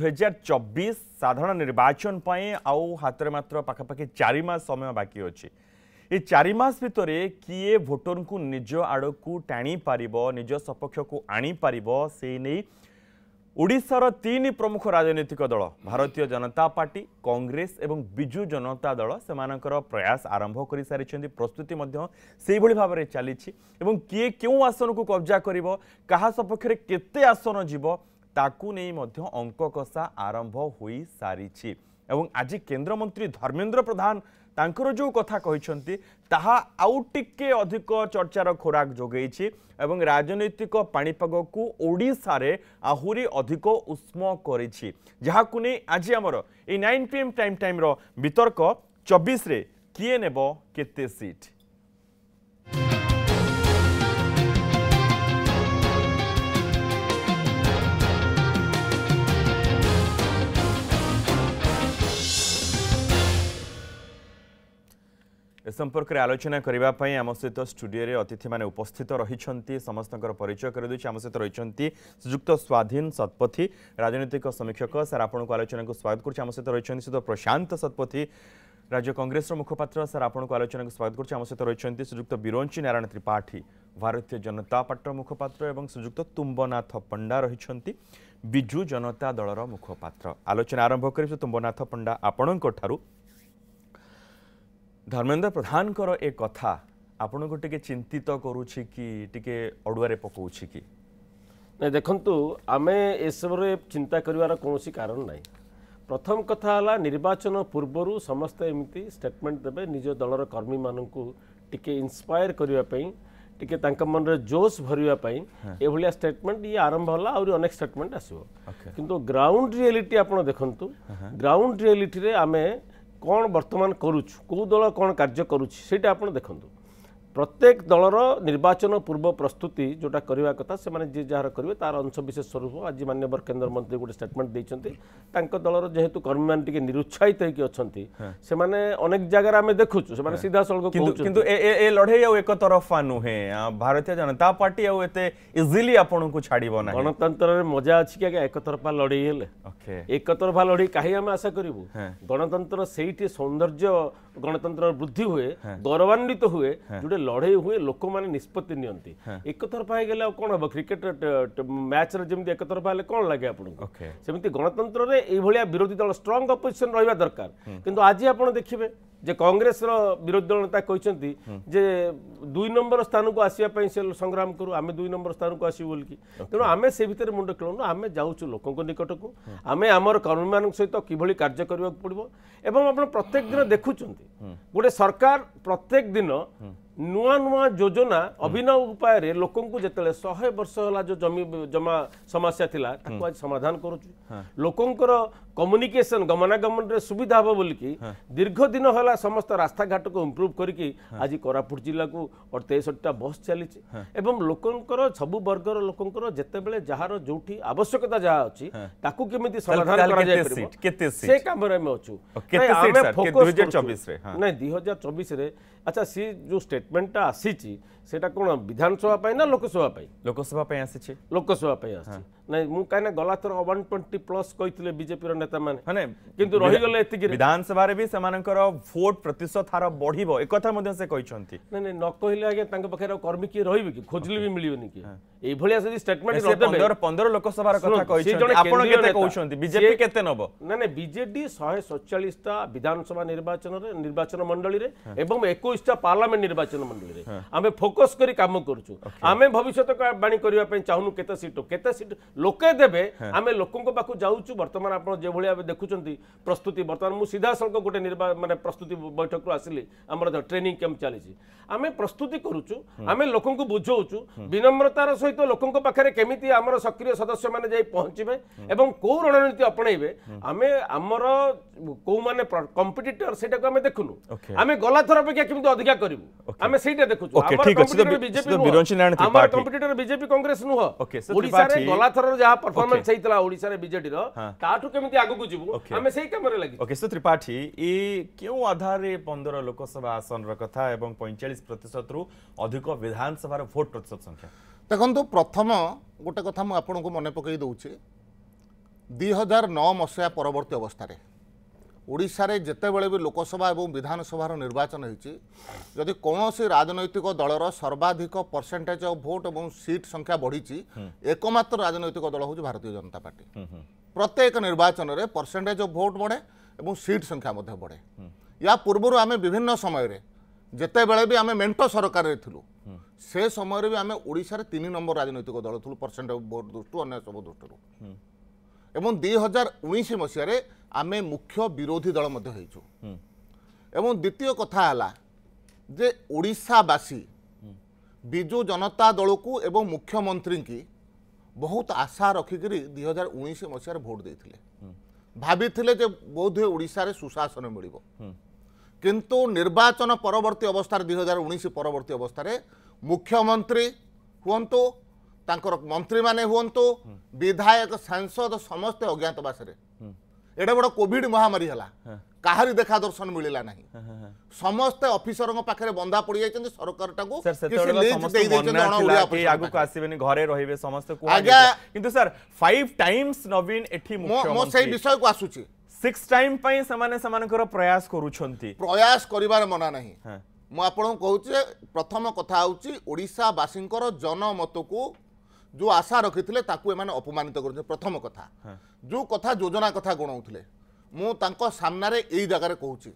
ଦୁଇହଜାର ଚବିଶ ସାଧାରଣ ନିର୍ବାଚନ ପାଇଁ ଆଉ ହାତରେ ମାତ୍ର ପାଖାପାଖି ଚାରି ମାସ ସମୟ ବାକି ଅଛି ଏ ଚାରି ମାସ ଭିତରେ କିଏ ଭୋଟରଙ୍କୁ ନିଜ ଆଡ଼କୁ ଟାଣିପାରିବ ନିଜ ସପକ୍ଷକୁ ଆଣିପାରିବ ସେଇ ନେଇ ଓଡ଼ିଶାର ତିନି ପ୍ରମୁଖ ରାଜନୈତିକ ଦଳ ଭାରତୀୟ ଜନତା ପାର୍ଟି କଂଗ୍ରେସ ଏବଂ ବିଜୁ ଜନତା ଦଳ ସେମାନଙ୍କର ପ୍ରୟାସ ଆରମ୍ଭ କରିସାରିଛନ୍ତି ପ୍ରସ୍ତୁତି ମଧ୍ୟ ସେହିଭଳି ଭାବରେ ଚାଲିଛି ଏବଂ କିଏ କେଉଁ ଆସନକୁ କବ୍ଜା କରିବ କାହା ସପକ୍ଷରେ କେତେ ଆସନ ଯିବ ତାକୁ ନେଇ ମଧ୍ୟ ଅଙ୍କକଷା ଆରମ୍ଭ ହୋଇସାରିଛି ଏବଂ ଆଜି କେନ୍ଦ୍ରମନ୍ତ୍ରୀ ଧର୍ମେନ୍ଦ୍ର ପ୍ରଧାନ ତାଙ୍କର ଯେଉଁ କଥା କହିଛନ୍ତି ତାହା ଆଉ ଟିକେ ଅଧିକ ଚର୍ଚ୍ଚାର ଖୋରାକ ଯୋଗାଇଛି ଏବଂ ରାଜନୈତିକ ପାଣିପାଗକୁ ଓଡ଼ିଶାରେ ଆହୁରି ଅଧିକ ଉଷ୍ମ କରିଛି ଯାହାକୁ ନେଇ ଆଜି ଆମର ଏଇ ନାଇନ୍ ପି ଏମ୍ ଟାଇମ୍ ଟାଇମ୍ର ବିତର୍କ ଚବିଶରେ କିଏ ନେବ କେତେ ସିଟ୍ ଏ ସମ୍ପର୍କରେ ଆଲୋଚନା କରିବା ପାଇଁ ଆମ ସହିତ ଷ୍ଟୁଡିଓରେ ଅତିଥିମାନେ ଉପସ୍ଥିତ ରହିଛନ୍ତି ସମସ୍ତଙ୍କର ପରିଚୟ କରିଦେଉଛି ଆମ ସହିତ ରହିଛନ୍ତି ଶ୍ରୀଯୁକ୍ତ ସ୍ୱାଧୀନ ଶତପଥୀ ରାଜନୈତିକ ସମୀକ୍ଷକ ସାର୍ ଆପଣଙ୍କୁ ଆଲୋଚନାକୁ ସ୍ୱାଗତ କରୁଛି ଆମ ସହିତ ରହିଛନ୍ତି ଶ୍ରୀଯୁକ୍ତ ପ୍ରଶାନ୍ତ ଶତପଥୀ ରାଜ୍ୟ କଂଗ୍ରେସର ମୁଖପାତ୍ର ସାର୍ ଆପଣଙ୍କୁ ଆଲୋଚନାକୁ ସ୍ୱାଗତ କରୁଛି ଆମ ସହିତ ରହିଛନ୍ତି ଶ୍ରୀଯୁକ୍ତ ବିରୋଞ୍ଚି ନାରାୟଣ ତ୍ରିପାଠୀ ଭାରତୀୟ ଜନତା ପାର୍ଟିର ମୁଖପାତ୍ର ଏବଂ ଶ୍ରୀଯୁକ୍ତ ତୁମ୍ବନାଥ ପଣ୍ଡା ରହିଛନ୍ତି ବିଜୁ ଜନତା ଦଳର ମୁଖପାତ୍ର ଆଲୋଚନା ଆରମ୍ଭ କରିଛୁ ତୁମ୍ବନାଥ ପଣ୍ଡା ଆପଣଙ୍କଠାରୁ ଧର୍ମେନ୍ଦ୍ର ପ୍ରଧାନଙ୍କର ଏ କଥା ଆପଣଙ୍କୁ ଟିକେ ଚିନ୍ତିତ କରୁଛି କି ଟିକେ ଅଡ଼ୁଆରେ ପକାଉଛି କି ନାଇଁ ଦେଖନ୍ତୁ ଆମେ ଏସବୁରେ ଚିନ୍ତା କରିବାର କୌଣସି କାରଣ ନାହିଁ ପ୍ରଥମ କଥା ହେଲା ନିର୍ବାଚନ ପୂର୍ବରୁ ସମସ୍ତେ ଏମିତି ଷ୍ଟେଟମେଣ୍ଟ ଦେବେ ନିଜ ଦଳର କର୍ମୀମାନଙ୍କୁ ଟିକେ ଇନ୍ସପାୟାର କରିବା ପାଇଁ ଟିକେ ତାଙ୍କ ମନରେ ଜୋସ୍ ଭରିବା ପାଇଁ ଏଭଳିଆ ଷ୍ଟେଟମେଣ୍ଟ ଇଏ ଆରମ୍ଭ ହେଲା ଆହୁରି ଅନେକ ଷ୍ଟେଟମେଣ୍ଟ ଆସିବ କିନ୍ତୁ ଗ୍ରାଉଣ୍ଡ ରିଆଲିଟି ଆପଣ ଦେଖନ୍ତୁ ଗ୍ରାଉଣ୍ଡ ରିଆଲିଟିରେ ଆମେ କ'ଣ ବର୍ତ୍ତମାନ କରୁଛୁ କେଉଁ ଦଳ କ'ଣ କାର୍ଯ୍ୟ କରୁଛି ସେଇଟା ଆପଣ ଦେଖନ୍ତୁ প্রত্যেক দলর নির্বাচন পূর্ব প্রস্তুতি যেটা করা কথা সে যে যার করবে তার অংশবিশেষ স্বরূপ আজ মানবর কেন্দ্রমন্ত্রী গোটে স্টেটমেন্ট দিয়েছেন তাঙ্ক দলর যেহেতু কর্মী মানে টিকে নিরুৎসাহিত হয়েকি অনেক সেমানে অনেক জায়গায় আমি দেখুছু সেমানে সিধা সলক কিন্তু এ লড়াই আউ একতরফা নুহে ভারতীয় জনতা পার্টি আউ এতে ইজিলি আপনার ছাড়ব না গণতন্ত্রের মজা আছে কি আগে একতরফা লড়াই হলে একতরফা লড়াই কাহি আমি আশা করবু গণতন্ত্র সেইটি সৌন্দর্য গণতন্ত্রর বৃদ্ধি হুয়ে গৌরবান্বিত হুয়ে ଯୋଉଠି ଲଢ଼େଇ ହୁଏ ଲୋକମାନେ ନିଷ୍ପତ୍ତି ନିଅନ୍ତି ଏକତରଫା ହେଇଗଲେ ଆଉ କ'ଣ ହେବ କ୍ରିକେଟ ମ୍ୟାଚରେ ଯେମିତି ଏକତରଫା ହେଲେ କ'ଣ ଲାଗେ ଆପଣଙ୍କୁ ସେମିତି ଗଣତନ୍ତ୍ରରେ ଏଇଭଳିଆ ବିରୋଧୀ ଦଳ ଷ୍ଟ୍ରଙ୍ଗ ଅପୋଜିସନ ରହିବା ଦରକାର କିନ୍ତୁ ଆଜି ଆପଣ ଦେଖିବେ ଯେ କଂଗ୍ରେସର ବିରୋଧୀ ଦଳ ନେତା କହିଛନ୍ତି ଯେ ଦୁଇ ନମ୍ବର ସ୍ଥାନକୁ ଆସିବା ପାଇଁ ସେ ସଂଗ୍ରାମ କରୁ ଆମେ ଦୁଇ ନମ୍ବର ସ୍ଥାନକୁ ଆସିବୁ ବୋଲିକି ତେଣୁ ଆମେ ସେ ଭିତରେ ମୁଣ୍ଡ ଖେଳୁନୁ ଆମେ ଯାଉଛୁ ଲୋକଙ୍କ ନିକଟକୁ ଆମେ ଆମର କର୍ମୀମାନଙ୍କ ସହିତ କିଭଳି କାର୍ଯ୍ୟ କରିବାକୁ ପଡ଼ିବ ଏବଂ ଆପଣ ପ୍ରତ୍ୟେକ ଦିନ ଦେଖୁଛନ୍ତି ଦେଇଛନ୍ତି ଗୋଟେ ସରକାର ପ୍ରତ୍ୟେକ ଦିନ ନୂଆ ନୂଆ ଯୋଜନା ଅଭିନବ ଉପାୟରେ ଲୋକଙ୍କୁ ଯେତେବେଳେ ଶହେ ବର୍ଷ ହେଲା ଯେଉଁ ଜମି ଜମା ସମସ୍ୟା ଥିଲା ତାକୁ ଆଜି ସମାଧାନ କରୁଛି ଲୋକଙ୍କର কম্যুনিকেসন গমনাগমনের সুবিধা হব বলিকি দীর্ঘদিন হল সমস্ত রাস্তাঘাটক ইম্প্রুভ করিকি আজ কোরাপুট জেলাকু তেষট্টিটা বস চালিছে এবং লোকঙ্কর সবু বর্গর লোকঙ্কর যেতবে যার যোটি আবশ্যকতা যা অছি তাকু কেমিতি সমাধান করা যাই পারিব কেতে সিট সে কামরে আমি অছু কেতে সিট স্যার 2024 রে হ্যাঁ না 2024 রে আচ্ছা সি যে স্টেটমেন্টটা আসিছি সেটা কোণ বিধানসভা পাই না লোকসভা পাই লোকসভা পাই আসিছে লোকসভা পাই আসছে ନାଇଁ ମୁଁ କାହିଁକିନା ଗଲାଥର ୱାନ୍ ଟ୍ୱେଣ୍ଟି ପ୍ଲସ୍ କହିଥିଲେ ବିଜେପିର ନେତାମାନେ ମାନେ କିନ୍ତୁ ରହିଗଲେ ଏତିକି ବିଧାନସଭାରେ ବି ସେମାନଙ୍କର ଭୋଟ ପ୍ରତିଶତ ହାର ବଢିବ ଏକଥା ମଧ୍ୟ ସେ କହିଛନ୍ତି ନାଇଁ ନାଇଁ ନ କହିଲେ ଆଜ୍ଞା ତାଙ୍କ ପାଖରେ ଆଉ କର୍ମୀ କିଏ ରହିବେ କି ଖୋଜିଲେ ବି ମିଳିବେନି କି ଏଇଭଳିଆ ଯଦି ଷ୍ଟେଟମେଣ୍ଟ ନଦେବେ ପନ୍ଦର ଲୋକସଭାର କଥା କହିଛନ୍ତି ଆପଣ କେତେ କହୁଛନ୍ତି ବିଜେପି କେତେ ନବ ନାଇଁ ନାଇଁ ବିଜେଡି ଶହେ ସତଚାଳିଶଟା ବିଧାନସଭା ନିର୍ବାଚନରେ ନିର୍ବାଚନ ମଣ୍ଡଳୀରେ ଏବଂ ଏକୋଇଶଟା ପାର୍ଲାମେଣ୍ଟ ନିର୍ବାଚନ ମଣ୍ଡଳୀରେ ଆମେ ଫୋକସ ফোকস করে কাম করছু আমি ভবিষ্যৎ বাণী করা চাহুনু কে সিট কে সিট লোকে দেবে আমি লোক পাখ যাচ্ছু বর্তমানে আপনার যেভাবে আমি দেখুম প্রস্তুতি বর্তমানে মু সিধাসলখ গোটে মানে প্রস্তুতি বৈঠক আসলি আমার ট্রেনিং ক্যাম্প চালছে আমি প্রস্তুতি করুছু আমি লোক বুঝাও বিনম্রতার সহ লোক পাখে কেমিতি আমার সক্রিয় সদস্য মানে যাই পৌঁছবে এবং কেউ রণনীতি অপণাইবে আমি আমার কেউ মানে কম্পিটিটর সেটা আমি দেখুন আমি গলা থর অপেক্ষা কমিটি অধিকা করবু আমি সেইটা দেখুছু ଅଛି ତ ବିରଞ୍ଚି ନାରାୟଣ ତ୍ରିପାଠୀ ଆମର କମ୍ପିଟିଟର ବିଜେପି କଂଗ୍ରେସ ନୁହ ଓଡ଼ିଶାରେ ଗଲା ଥରର ଯାହା ପରଫର୍ମାନ୍ସ ହେଇଥିଲା ଓଡ଼ିଶାରେ ବିଜେଡିର ତାଠୁ କେମିତି ଆଗକୁ ଯିବୁ ଆମେ ସେଇ କାମରେ ଲାଗିଛୁ ଓକେ ସେ ତ୍ରିପାଠୀ ଏ କେଉଁ ଆଧାରରେ 15 ଲୋକସଭା ଆସନର କଥା ଏବଂ 45 ପ୍ରତିଶତରୁ ଅଧିକ ବିଧାନସଭାର ଭୋଟ ପ୍ରତିଶତ ସଂଖ୍ୟା ଦେଖନ୍ତୁ ପ୍ରଥମ ଗୋଟେ କଥା ମୁଁ ଆପଣଙ୍କୁ ମନେ ପକାଇ ଦେଉଛି ଦୁଇ ହଜାର ନଅ ମସିହା ପରବର୍ତ୍ତୀ ଅବସ୍ଥାରେ ଓଡ଼ିଶାରେ ଯେତେବେଳେ ବି ଲୋକସଭା ଏବଂ ବିଧାନସଭାର ନିର୍ବାଚନ ହୋଇଛି ଯଦି କୌଣସି ରାଜନୈତିକ ଦଳର ସର୍ବାଧିକ ପରସେଣ୍ଟେଜ୍ ଅଫ୍ ଭୋଟ୍ ଏବଂ ସିଟ୍ ସଂଖ୍ୟା ବଢ଼ିଛି ଏକମାତ୍ର ରାଜନୈତିକ ଦଳ ହେଉଛି ଭାରତୀୟ ଜନତା ପାର୍ଟି ପ୍ରତ୍ୟେକ ନିର୍ବାଚନରେ ପରସେଣ୍ଟେଜ୍ ଅଫ୍ ଭୋଟ୍ ବଢ଼େ ଏବଂ ସିଟ୍ ସଂଖ୍ୟା ମଧ୍ୟ ବଢ଼େ ୟା ପୂର୍ବରୁ ଆମେ ବିଭିନ୍ନ ସମୟରେ ଯେତେବେଳେ ବି ଆମେ ମେଣ୍ଟ ସରକାରରେ ଥିଲୁ ସେ ସମୟରେ ବି ଆମେ ଓଡ଼ିଶାରେ ତିନି ନମ୍ବର ରାଜନୈତିକ ଦଳ ଥିଲୁ ପରସେଣ୍ଟ ଅଫ୍ ଭୋଟ୍ ଦୃଷ୍ଟିରୁ ଅନ୍ୟ ସବୁ ଦୃଷ୍ଟିରୁ ଏବଂ ଦୁଇ ହଜାର ଉଣେଇଶ ମସିହାରେ ଆମେ ମୁଖ୍ୟ ବିରୋଧୀ ଦଳ ମଧ୍ୟ ହେଇଛୁ ଏବଂ ଦ୍ୱିତୀୟ କଥା ହେଲା ଯେ ଓଡ଼ିଶାବାସୀ ବିଜୁ ଜନତା ଦଳକୁ ଏବଂ ମୁଖ୍ୟମନ୍ତ୍ରୀଙ୍କୁ ବହୁତ ଆଶା ରଖିକରି ଦୁଇ ହଜାର ଉଣେଇଶ ମସିହାରେ ଭୋଟ ଦେଇଥିଲେ ଭାବିଥିଲେ ଯେ ବୋଧହୁଏ ଓଡ଼ିଶାରେ ସୁଶାସନ ମିଳିବ କିନ୍ତୁ ନିର୍ବାଚନ ପରବର୍ତ୍ତୀ ଅବସ୍ଥାରେ ଦୁଇ ହଜାର ଉଣେଇଶ ପରବର୍ତ୍ତୀ ଅବସ୍ଥାରେ ମୁଖ୍ୟମନ୍ତ୍ରୀ ହୁଅନ୍ତୁ ତାଙ୍କର ମନ୍ତ୍ରୀମାନେ ହୁଅନ୍ତୁ ବିଧାୟକ ସାଂସଦ ସମସ୍ତେ ଅଜ୍ଞାତବାସରେ ଏଇଟା ଗୋଟେ କୋଭିଡ ମହାମାରୀ ହେଲା କାହାରି ଦେଖା ଦର୍ଶନ ମିଳିଲା ନାହିଁ ସମସ୍ତେ ଅଫିସରଙ୍କ ପାଖରେ ବନ୍ଧା ପଡି ଯାଇଛନ୍ତି ସରକାରଟାକୁ ଆଗକୁ ଆସିବେନି ଘରେ ରହିବେ ସମସ୍ତେ ଆଜ୍ଞା କିନ୍ତୁ ସାର ଫାଇଭ ଟାଇମ୍ସ ନବୀନ ଏଠି ମୁଁ ସେଇ ବିଷୟକୁ ଆସୁଛି ସିକ୍ସ ଟାଇମ୍ ପାଇଁ ସେମାନେ ସେମାନଙ୍କର ପ୍ରୟାସ କରୁଛନ୍ତି ପ୍ରୟାସ କରିବାର ମନା ନାହିଁ ମୁଁ ଆପଣଙ୍କୁ କହୁଛି ପ୍ରଥମ କଥା ହେଉଛି ଓଡ଼ିଶାବାସୀଙ୍କର ଜନମତକୁ ଯେଉଁ ଆଶା ରଖିଥିଲେ ତାକୁ ଏମାନେ ଅପମାନିତ କରୁଛନ୍ତି ପ୍ରଥମ କଥା ଯେଉଁ କଥା ଯୋଜନା କଥା ଗଣାଉଥିଲେ ମୁଁ ତାଙ୍କ ସାମ୍ନାରେ ଏଇ ଜାଗାରେ କହୁଛି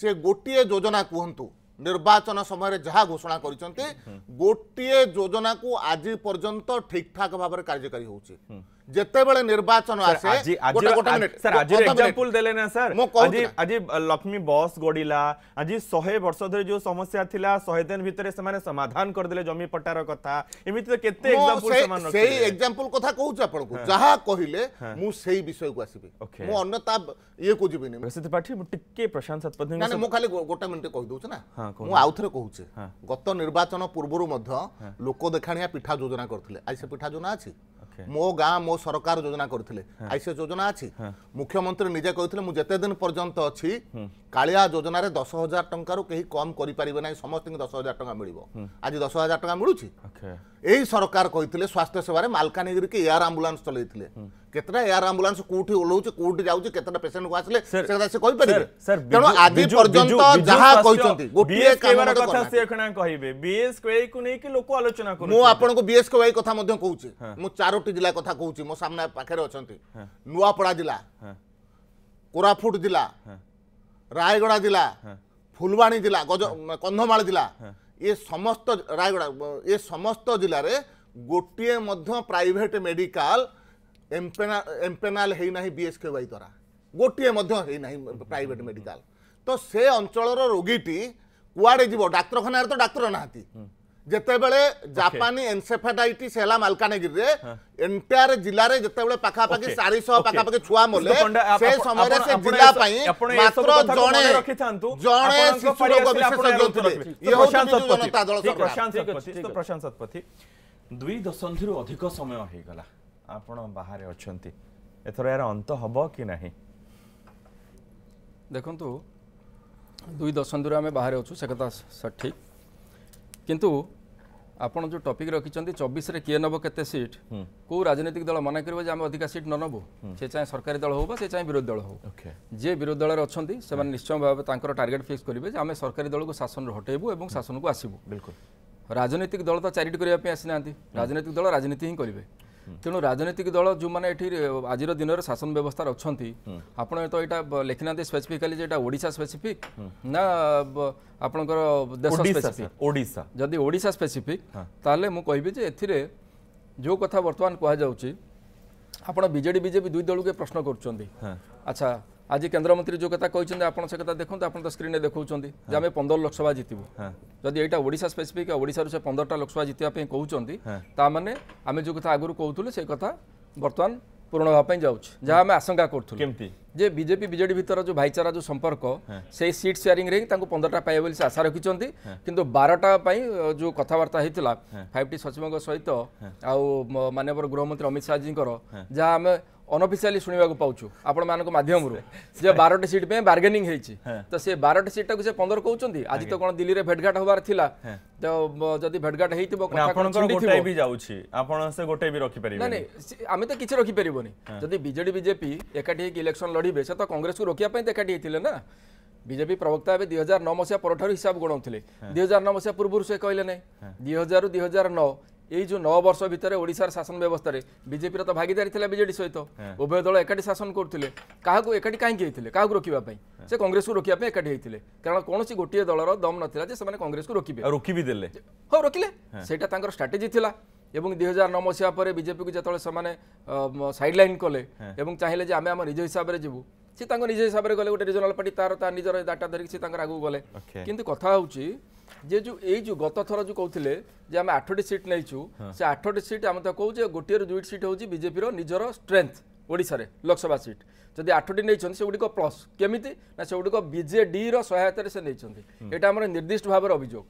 ସେ ଗୋଟିଏ ଯୋଜନା କୁହନ୍ତୁ ନିର୍ବାଚନ ସମୟରେ ଯାହା ଘୋଷଣା କରିଛନ୍ତି ଗୋଟିଏ ଯୋଜନାକୁ ଆଜି ପର୍ଯ୍ୟନ୍ତ ଠିକ୍ଠାକ୍ ଭାବରେ କାର୍ଯ୍ୟକାରୀ ହେଉଛି ଯେତେବେଳେ ନିର୍ବାଚନ ଆସେ ଏକ୍ସାମ୍ପଲ ଦେଲେ ନା ସାର୍ ଆଜି ଆଜି ଲକ୍ଷ୍ମୀ ବସ୍ ଗଡ଼ିଲା ଆଜି ଶହେ ବର୍ଷ ଧରି ଯୋଉ ସମସ୍ୟା ଥିଲା ଶହେ ଦିନ ଭିତରେ ସେମାନେ ସମାଧାନ କରିଦେଲେ ଜମି ପଟ୍ଟାର କଥା ଏମିତି କେତେ ସେଇ ଏକ୍ସାମ୍ପଲ କଥା କହୁଛି ଆପଣଙ୍କୁ ଯାହା କହିଲେ ମୁଁ ସେଇ ବିଷୟକୁ ଆସିବି ମୁଁ ଅନ୍ୟ ତା ଇଏକୁ ଯିବିନି ସେଥିପାଠି ମୁଁ ଟିକେ ପ୍ରଶାନ୍ତ ଶତପଥୀ ମୁଁ ଖାଲି ଗୋଟେ ମିନିଟ୍ କହିଦେଉଛି ନା ମୁଁ ଆଉ ଥରେ କହୁଛି ଗତ ନିର୍ବାଚନ ପୂର୍ବରୁ ମଧ୍ୟ ଲୋକ ଦେଖାଣିଆ ପିଠା ଯୋଜନା କରିଥିଲେ ଆଜି ସେ ପିଠା ଯୋଜନା ଅଛି মো গাঁ মো সরকার যোজনা করলে আইসি যোজনা আছে মুখ্যমন্ত্রী নিজে কে যেতে দিন পর্যন্ত অছি কালিয়া যোজনার দশ হাজার টঙ্কার কেহি কম করে পারিবে না সমস্ত দশ হাজার টাকা মিলব আজ দশ হাজার টাকা মিলুছি এই সরকার কে স্বাস্থ্য সেবার মালকানগিরি এয়ার আম্বুলান্স চলাইলে କେତେଟା ଏୟାର ଆମ୍ବୁଲାନ୍ସ କୋଉଠି ଓହ୍ଲଉଛି କୋଉଠି ଯାଉଛି କେତେଟା ପେସେଣ୍ଟକୁ ଆସିଲେ ସେକଥା ସେ କହିପାରିବେ ତେଣୁ ଆଜି ପର୍ଯ୍ୟନ୍ତ ଯାହା କହିଛନ୍ତି ଗୋଟିଏ କଥା ସେ କହିବେ ବିଏସ୍କେୱାଇ କୁ ନେଇକି ଲୋକ ଆଲୋଚନା କରୁ ମୁଁ ଆପଣଙ୍କୁ ବିଏସ୍କେୱାଇ କଥା ମଧ୍ୟ କହୁଛି ମୁଁ ଚାରୋଟି ଜିଲ୍ଲା କଥା କହୁଛି ମୋ ସାମ୍ନା ପାଖରେ ଅଛନ୍ତି ନୂଆପଡ଼ା ଜିଲ୍ଲା କୋରାପୁଟ ଜିଲ୍ଲା ରାୟଗଡ଼ା ଜିଲ୍ଲା ଫୁଲବାଣୀ ଜିଲ୍ଲା ଗଜ କନ୍ଧମାଳ ଜିଲ୍ଲା ଏ ସମସ୍ତ ରାୟଗଡ଼ା ଏ ସମସ୍ତ ଜିଲ୍ଲାରେ ଗୋଟିଏ ମଧ୍ୟ ପ୍ରାଇଭେଟ୍ ମେଡ଼ିକାଲ एमपेनाल होना बीएसके वाई द्वारा गोटे प्राइट मेडिका तो से अंचल रोगीटी कड़े जीव डाक्तखान तो डाक्तर नाते हम्म। जापानी हाँ। एनसेफाडाइट से मलकानगि एंटायर जिले में जिते बड़े चार शह पाखापाखि छुआ मिले से समय से जिला जड़े जड़े शिशु रोग विशेषज्ञ जनता दल प्रशांत शतपथी दुई दशंधि अधिक समय हो ଆପଣ ବାହାରେ ଅଛନ୍ତି ଏଥର ଏହାର ଅନ୍ତ ହେବ କି ନାହିଁ ଦେଖନ୍ତୁ ଦୁଇ ଦଶନ୍ଧିରୁ ଆମେ ବାହାରେ ଅଛୁ ସେ କଥା ସଠିକ୍ କିନ୍ତୁ ଆପଣ ଯେଉଁ ଟପିକ୍ ରଖିଛନ୍ତି ଚବିଶରେ କିଏ ନେବ କେତେ ସିଟ୍ କେଉଁ ରାଜନୈତିକ ଦଳ ମନା କରିବ ଯେ ଆମେ ଅଧିକା ସିଟ୍ ନ ନେବୁ ସେ ଚାହେଁ ସରକାରୀ ଦଳ ହେଉ ବା ସେ ଚାହେଁ ବିରୋଧୀ ଦଳ ହେଉ ଯିଏ ବିରୋଧୀ ଦଳରେ ଅଛନ୍ତି ସେମାନେ ନିଶ୍ଚୟ ଭାବେ ତାଙ୍କର ଟାର୍ଗେଟ୍ ଫିକ୍ସ କରିବେ ଯେ ଆମେ ସରକାରୀ ଦଳକୁ ଶାସନରୁ ହଟେଇବୁ ଏବଂ ଶାସନକୁ ଆସିବୁ ବିଲକୁଲ ରାଜନୈତିକ ଦଳ ତ ଚାରିଟି କରିବା ପାଇଁ ଆସିନାହାନ୍ତି ରାଜନୈତିକ ଦଳ ରାଜନୀତି ହିଁ କରିବେ ତେଣୁ ରାଜନୈତିକ ଦଳ ଯେଉଁମାନେ ଏଠି ଆଜିର ଦିନରେ ଶାସନ ବ୍ୟବସ୍ଥାରେ ଅଛନ୍ତି ଆପଣ ତ ଏଇଟା ଲେଖିନାହାନ୍ତି ସ୍ପେସିଫିକାଲି ଯେ ଏଇଟା ଓଡ଼ିଶା ସ୍ପେସିଫିକ୍ ନା ଆପଣଙ୍କର ଦେଶ ସ୍ପେସିଫିକ୍ ଓଡ଼ିଶା ଯଦି ଓଡ଼ିଶା ସ୍ପେସିଫିକ୍ ତାହେଲେ ମୁଁ କହିବି ଯେ ଏଥିରେ ଯେଉଁ କଥା ବର୍ତ୍ତମାନ କୁହାଯାଉଛି ଆପଣ ବିଜେଡ଼ି ବିଜେପି ଦୁଇ ଦଳକୁ ପ୍ରଶ୍ନ କରୁଛନ୍ତି ଆଚ୍ଛା আজি কেন্দ্রমন্ত্রী যে কথা কিন্তু আপনার সে কথা দেখুন আপনার তো স্ক্রিনে দেখুছেন যে আমি পনের লোকসভা জিতবু যদি এইটা ওড়শা স্পেসিফিক ওড়শার সে পনেরটা লোকসভা জিতবা কৌন তা মানে আমি যে কথা আগর কৌলু সেই কথা বর্তমান পূরণ হওয়া যাচ্ছে যা আমি আশঙ্কা করুলু যে বিজেপি বিজেডি ভিতর যে ভাইচারা যে সম্পর্ক সেই সিট সেয়ারিং রে তাঁকু পনেরটা পাইবে বলে সে আশা রাখিছেন কিন্তু বারোটা পাই যে কথাবার্তা হয়েছিল ফাইভ টি সচিবঙ্ সহিত আউ মানবর গৃহমন্ত্রী অমিত শাহজীঙ্কর যা আমি অনঅফিসিয়ালি শুণবাকে পাচ্ছু আপনার মাধ্যমর যে বারোটি সিট পে বার্গেনিং হয়েছে তো সে বারোটি সিটটা সে পনের কৌন আজ তো কোণ দিল্লি ভেটঘাট হবার লা তো যদি ভেটঘাট হয়েছে আমি তো কিছু রকিপারি যদি বিজেডি বিজেপি একাঠি হয়ে ইলেকশন লড়বে সে তো কংগ্রেস রোকিয়া একাঠি হয়েছিল না বিজেপি প্রবক্তা এবে দুই হাজার নଅ ମସିହା ପରଠାରୁ ହିସାବ ଗଣାଉଥିଲେ ଦୁଇ ହଜାର ନଅ ମସିହା ପୂର୍ବରୁ ସେ କହିଲେ ନାହିଁ ଦୁଇ ହଜାରରୁ ନଅ এই যে নব বর্ষ ভিতরে ওড়িশার শাসন ব্যবস্থায় বিজেপির তো ভাগিদারী লা বিজেডি সহ হ্যাঁ। উভয় দল একাঠি শাসন করুলে কাহু একাঠি কাহি হয়েছিল কাহু রোকিবা সে কংগ্রেস রোকিবা একাঠি হয়েছিল কারণ কোণী গোটিয়ে দলর দম নথিলা যে সে কংগ্রেস রোকিবে রোকিবি দেলে হ্যাঁ রোকলে সেটা তাঁর স্ট্রাটেজি লা এবং দুই হাজার ন মশিয়া পরে বিজেপি কু যেত সে সাইডলাইন কলে এবং চাইলে যে আমি আমার নিজ হিসাবে যাবু সে তাঁর নিজ হিসাবে গলে গোটে রিজনাল পার্টি তার তার নিজের ডাটা ধরি সে তাঁর আগুক গলে কিন্তু কথা হচ্ছে ଯେ ଯେଉଁ ଏଇ ଯେଉଁ ଗତ ଥର ଯେଉଁ କହୁଥିଲେ ଯେ ଆମେ ଆଠଟି ସିଟ୍ ନେଇଛୁ ସେ ଆଠଟି ସିଟ୍ ଆମେ ତ କହୁଛେ ଗୋଟିଏରୁ ଦୁଇଟି ସିଟ୍ ହେଉଛି ବିଜେପିର ନିଜର ଷ୍ଟ୍ରେଙ୍ଥ ଓଡ଼ିଶାରେ ଲୋକସଭା ସିଟ୍ ଯଦି ଆଠଟି ନେଇଛନ୍ତି ସେଗୁଡ଼ିକ ପ୍ଲସ୍ କେମିତି ନା ସେଗୁଡ଼ିକ ବିଜେଡ଼ିର ସହାୟତାରେ ସେ ନେଇଛନ୍ତି ଏଇଟା ଆମର ନିର୍ଦ୍ଦିଷ୍ଟ ଭାବରେ ଅଭିଯୋଗ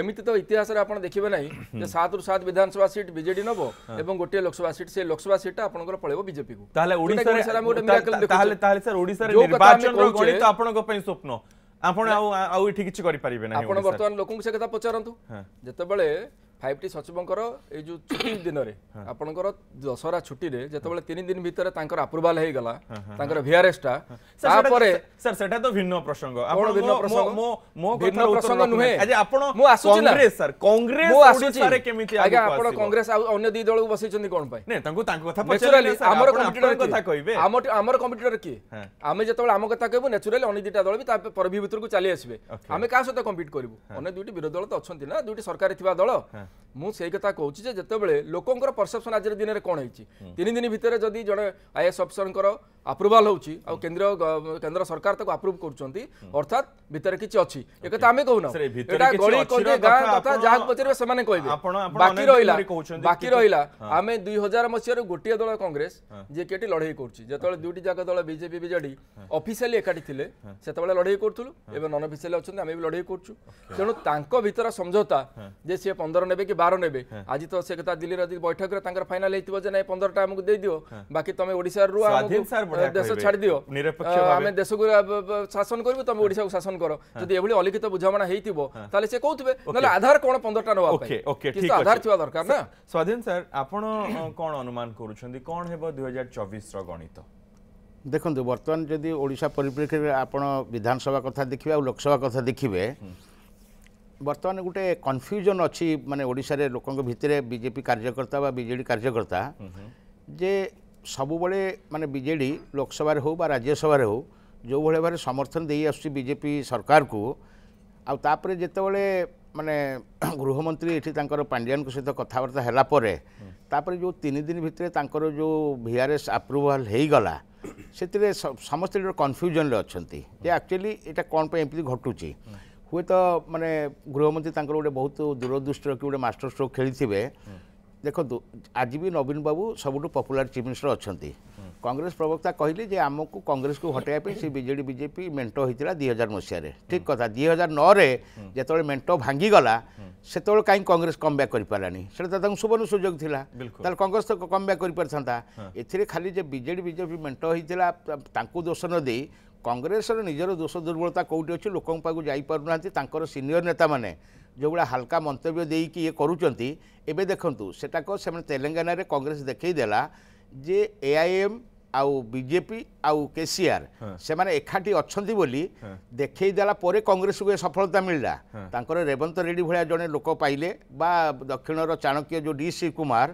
ଏମିତି ତ ଇତିହାସରେ ଆପଣ ଦେଖିବେ ନାହିଁ ଯେ ସାତରୁ ସାତ ବିଧାନସଭା ସିଟ୍ ବିଜେଡି ନେବ ଏବଂ ଗୋଟିଏ ଲୋକସଭା ସିଟ୍ ସେ ଲୋକସଭା ସିଟ୍ଟା ଆପଣଙ୍କର ପଳେଇବ ବିଜେପିକୁ ତାହେଲେ ଓଡ଼ିଶାରେ ଆମେ ଗୋଟେ ଆପଣଙ୍କ ପାଇଁ ସ୍ୱପ୍ନ ଆପଣ ଆଉ ଆଉ ଏଠି କିଛି କରିପାରିବେ ନାହିଁ ଆପଣ ବର୍ତ୍ତମାନ ଲୋକଙ୍କୁ ସେ କଥା ପଚାରନ୍ତୁ ଯେତେବେଳେ ফাইভ টি সচিবঙ্কর এই যে ছুটি দিনরে আপনার দশহরা ছুটিরে যেতবে তিন দিন ভিতরে তাঁর আপ্রুভাল হয়ে গলা তাঁর ভিআরএসটা তারপরে স্যার সেটা তো ভিন্ন প্রসঙ্গ আপন ভিন্ন প্রসঙ্গ মো মো ভিন্ন প্রসঙ্গ নুহে আজি আপন মো আসুছি না কংগ্রেস স্যার কংগ্রেস ওড়িশারে কেমিতি আগে আপন কংগ্রেস আর অন্য দুই দলক বসাইছেন কোন পাই না তাঁকু তাঁকু কথা পচারালি আমার কম্পিটিটর কথা কইবে আমার আমার কম্পিটিটর কি আমি যেতবে আম কথা কইবু ন্যাচুরালি অন্য দুইটা দল বি তা পরভি ভিতরকু চালি আসবে আমি কা সহ কম্পিট করিবু অন্য দুইটি বিরোধী দল তো অছন্তি না দুইটি সরকারে থিবা দল ମୁଁ ସେଇ କଥା କହୁଛି ଯେ ଯେତେବେଳେ ଲୋକଙ୍କର ପରସେପ୍ସନ୍ ଆଜିର ଦିନରେ କ'ଣ ହେଇଛି ତିନି ଦିନ ଭିତରେ ଯଦି ଜଣେ ଆଇ ଏସ୍ ଅଫିସରଙ୍କର ଆପ୍ରୁଭାଲ୍ ହେଉଛି ଆଉ କେନ୍ଦ୍ର କେନ୍ଦ୍ର ସରକାର ତାକୁ ଆପ୍ରୁଭ୍ କରୁଛନ୍ତି ଅର୍ଥାତ୍ ଭିତରେ କିଛି ଅଛି ଏକଥା ଆମେ କହୁନା ପଚାରିବେ ସେମାନେ କହିବେ ବାକି ରହିଲା ବାକି ରହିଲା ଆମେ ଦୁଇ ହଜାର ମସିହାରୁ ଗୋଟିଏ ଦଳ କଂଗ୍ରେସ ଯିଏ ଏଠି ଲଢ଼େଇ କରୁଛି ଯେତେବେଳେ ଦୁଇଟି ଯାକ ଦଳ ବିଜେପି ବିଜେଡି ଅଫିସିଆଲି ଏକାଠି ଥିଲେ ସେତେବେଳେ ଲଢ଼େଇ କରୁଥିଲୁ ଏବେ ନନ୍ ଅଫିସିଆଲି ଅଛନ୍ତି ଆମେ ବି ଲଢ଼େଇ କରୁଛୁ ତେଣୁ ତାଙ୍କ ଭିତରେ ସମଝୋତା ଯେ ସିଏ ପନ୍ଦର ନେବେ କି ବାର ନେବେ ଆଜି ତ ସେ କଥା ଦିଲ୍ଲୀର ବୈଠକରେ ତାଙ୍କର ଫାଇନାଲ ହେଇଥିବ ଯେ ନାଇଁ ପନ୍ଦରଟା ଆମକୁ ଦେଇଦିଅ ବାକି ତମେ ଓଡ଼ିଶାରୁ ଦେଶ ଛାଡ଼ିଦିଅ ଆମେ ଦେଶକୁ ଶାସନ କରିବୁ ତମେ ଓଡ଼ିଶାକୁ ଶାସନ କର ଯଦି ଏଭଳି ଅଲିଖିତ ବୁଝାମଣା ହେଇଥିବ ତାହେଲେ ସେ କହୁଥିବେ ନହେଲେ ଆଧାର କ'ଣ ପନ୍ଦରଟା ନେବା ପାଇଁ ଆଧାର ଥିବା ଦରକାର ନା ସ୍ୱାଧୀନ ସାର୍ ଆପଣ କ'ଣ ଅନୁମାନ କରୁଛନ୍ତି କ'ଣ ହେବ ଦୁଇ ହଜାର ଚବିଶର ଗଣିତ ଦେଖନ୍ତୁ ବର୍ତ୍ତମାନ ଯଦି ଓଡ଼ିଶା ପରିପ୍ରେକ୍ଷୀରେ ଆପଣ ବିଧାନସଭା କଥା ଦେଖିବେ ଆଉ ଲୋକସଭା କଥା ଦେଖିବେ বর্তমানে গোটে কনফ্ୟୁଜନ୍ ଅଛି ମାନେ ଓଡ଼ିଶାରେ ଲୋକଙ୍କ ଭିତରେ ବିଜେପି କାର୍ଯ୍ୟକର୍ତ୍ତା ବା ବିଜେଡ଼ି କାର୍ଯ୍ୟକର୍ତ୍ତା ଯେ ସବୁବେଳେ ମାନେ ବିଜେଡ଼ି ଲୋକସଭାରେ ହେଉ ବା ରାଜ୍ୟସଭାରେ ହେଉ ଯେଉଁଭଳି ଭାବରେ ସମର୍ଥନ ଦେଇ ଆସୁଛି ବିଜେପି ସରକାରକୁ ଆଉ ତାପରେ ଯେତେବେଳେ ମାନେ ଗୃହମନ୍ତ୍ରୀ ଏଠି ତାଙ୍କର ପାଣ୍ଡିଆନଙ୍କ ସହିତ କଥାବାର୍ତ୍ତା ହେଲା ପରେ ତାପରେ ଯେଉଁ ତିନି ଦିନ ଭିତରେ ତାଙ୍କର ଯେଉଁ ଭିଆର୍ଏସ୍ ଆପ୍ରୁଭାଲ୍ ହେଇଗଲା ସେଥିରେ ସମସ୍ତେ କନଫ୍ୟୁଜନ୍ରେ ଅଛନ୍ତି ଯେ ଆକ୍ଚୁଆଲି ଏଇଟା କ'ଣ ପାଇଁ ଏମିତି ଘଟୁଛି ହୁଏତ ମାନେ ଗୃହମନ୍ତ୍ରୀ ତାଙ୍କର ଗୋଟେ ବହୁତ ଦୂରଦୃଷ୍ଟର କି ଗୋଟେ ମାଷ୍ଟର ଷ୍ଟ୍ରୋକ୍ ଖେଳିଥିବେ ଦେଖନ୍ତୁ ଆଜି ବି ନବୀନ ବାବୁ ସବୁଠୁ ପପୁଲାର ଚିଫ୍ ମିନିଷ୍ଟର ଅଛନ୍ତି କଂଗ୍ରେସ ପ୍ରବକ୍ତା କହିଲେ ଯେ ଆମକୁ କଂଗ୍ରେସକୁ ହଟାଇବା ପାଇଁ ସେ ବିଜେଡ଼ି ବିଜେପି ମେଣ୍ଟ ହୋଇଥିଲା ଦୁଇ ହଜାର ମସିହାରେ ଠିକ୍ କଥା ଦୁଇ ହଜାର ନଅରେ ଯେତେବେଳେ ମେଣ୍ଟ ଭାଙ୍ଗିଗଲା ସେତେବେଳେ କାହିଁ କଂଗ୍ରେସ କମ୍ କରିପାରିଲାନି ସେଟା ତ ତାଙ୍କୁ ସୁବର୍ଣ୍ଣ ସୁଯୋଗ ଥିଲା ତାହେଲେ କଂଗ୍ରେସ ତ କମ୍ କରିପାରିଥାନ୍ତା ଏଥିରେ ଖାଲି ଯେ ବିଜେଡ଼ି ବିଜେପି ମେଣ୍ଟ ହୋଇଥିଲା ତାଙ୍କୁ ଦୋଷ ନ ଦେଇ କଂଗ୍ରେସର ନିଜର ଦୋଷ ଦୁର୍ବଳତା କେଉଁଠି ଅଛି ଲୋକଙ୍କ ପାଖକୁ ଯାଇପାରୁନାହାନ୍ତି ତାଙ୍କର ସିନିୟର ନେତାମାନେ ଯେଉଁଭଳିଆ ହାଲକା ମନ୍ତବ୍ୟ ଦେଇକି ଇଏ କରୁଛନ୍ତି ଏବେ ଦେଖନ୍ତୁ ସେଟାକ ସେମାନେ ତେଲେଙ୍ଗାନାରେ କଂଗ୍ରେସ ଦେଖେଇଦେଲା ଯେ ଏଆଇଏମ୍ ଆଉ ବିଜେପି ଆଉ କେସିଆର୍ ସେମାନେ ଏକାଠି ଅଛନ୍ତି ବୋଲି ଦେଖେଇ ଦେଲା ପରେ କଂଗ୍ରେସକୁ ଏ ସଫଳତା ମିଳିଲା ତାଙ୍କର ରେବନ୍ତ ରେଡ୍ଡି ଭଳିଆ ଜଣେ ଲୋକ ପାଇଲେ ବା ଦକ୍ଷିଣର ଚାଣକ୍ୟ ଯେଉଁ ଡି ସି କୁମାର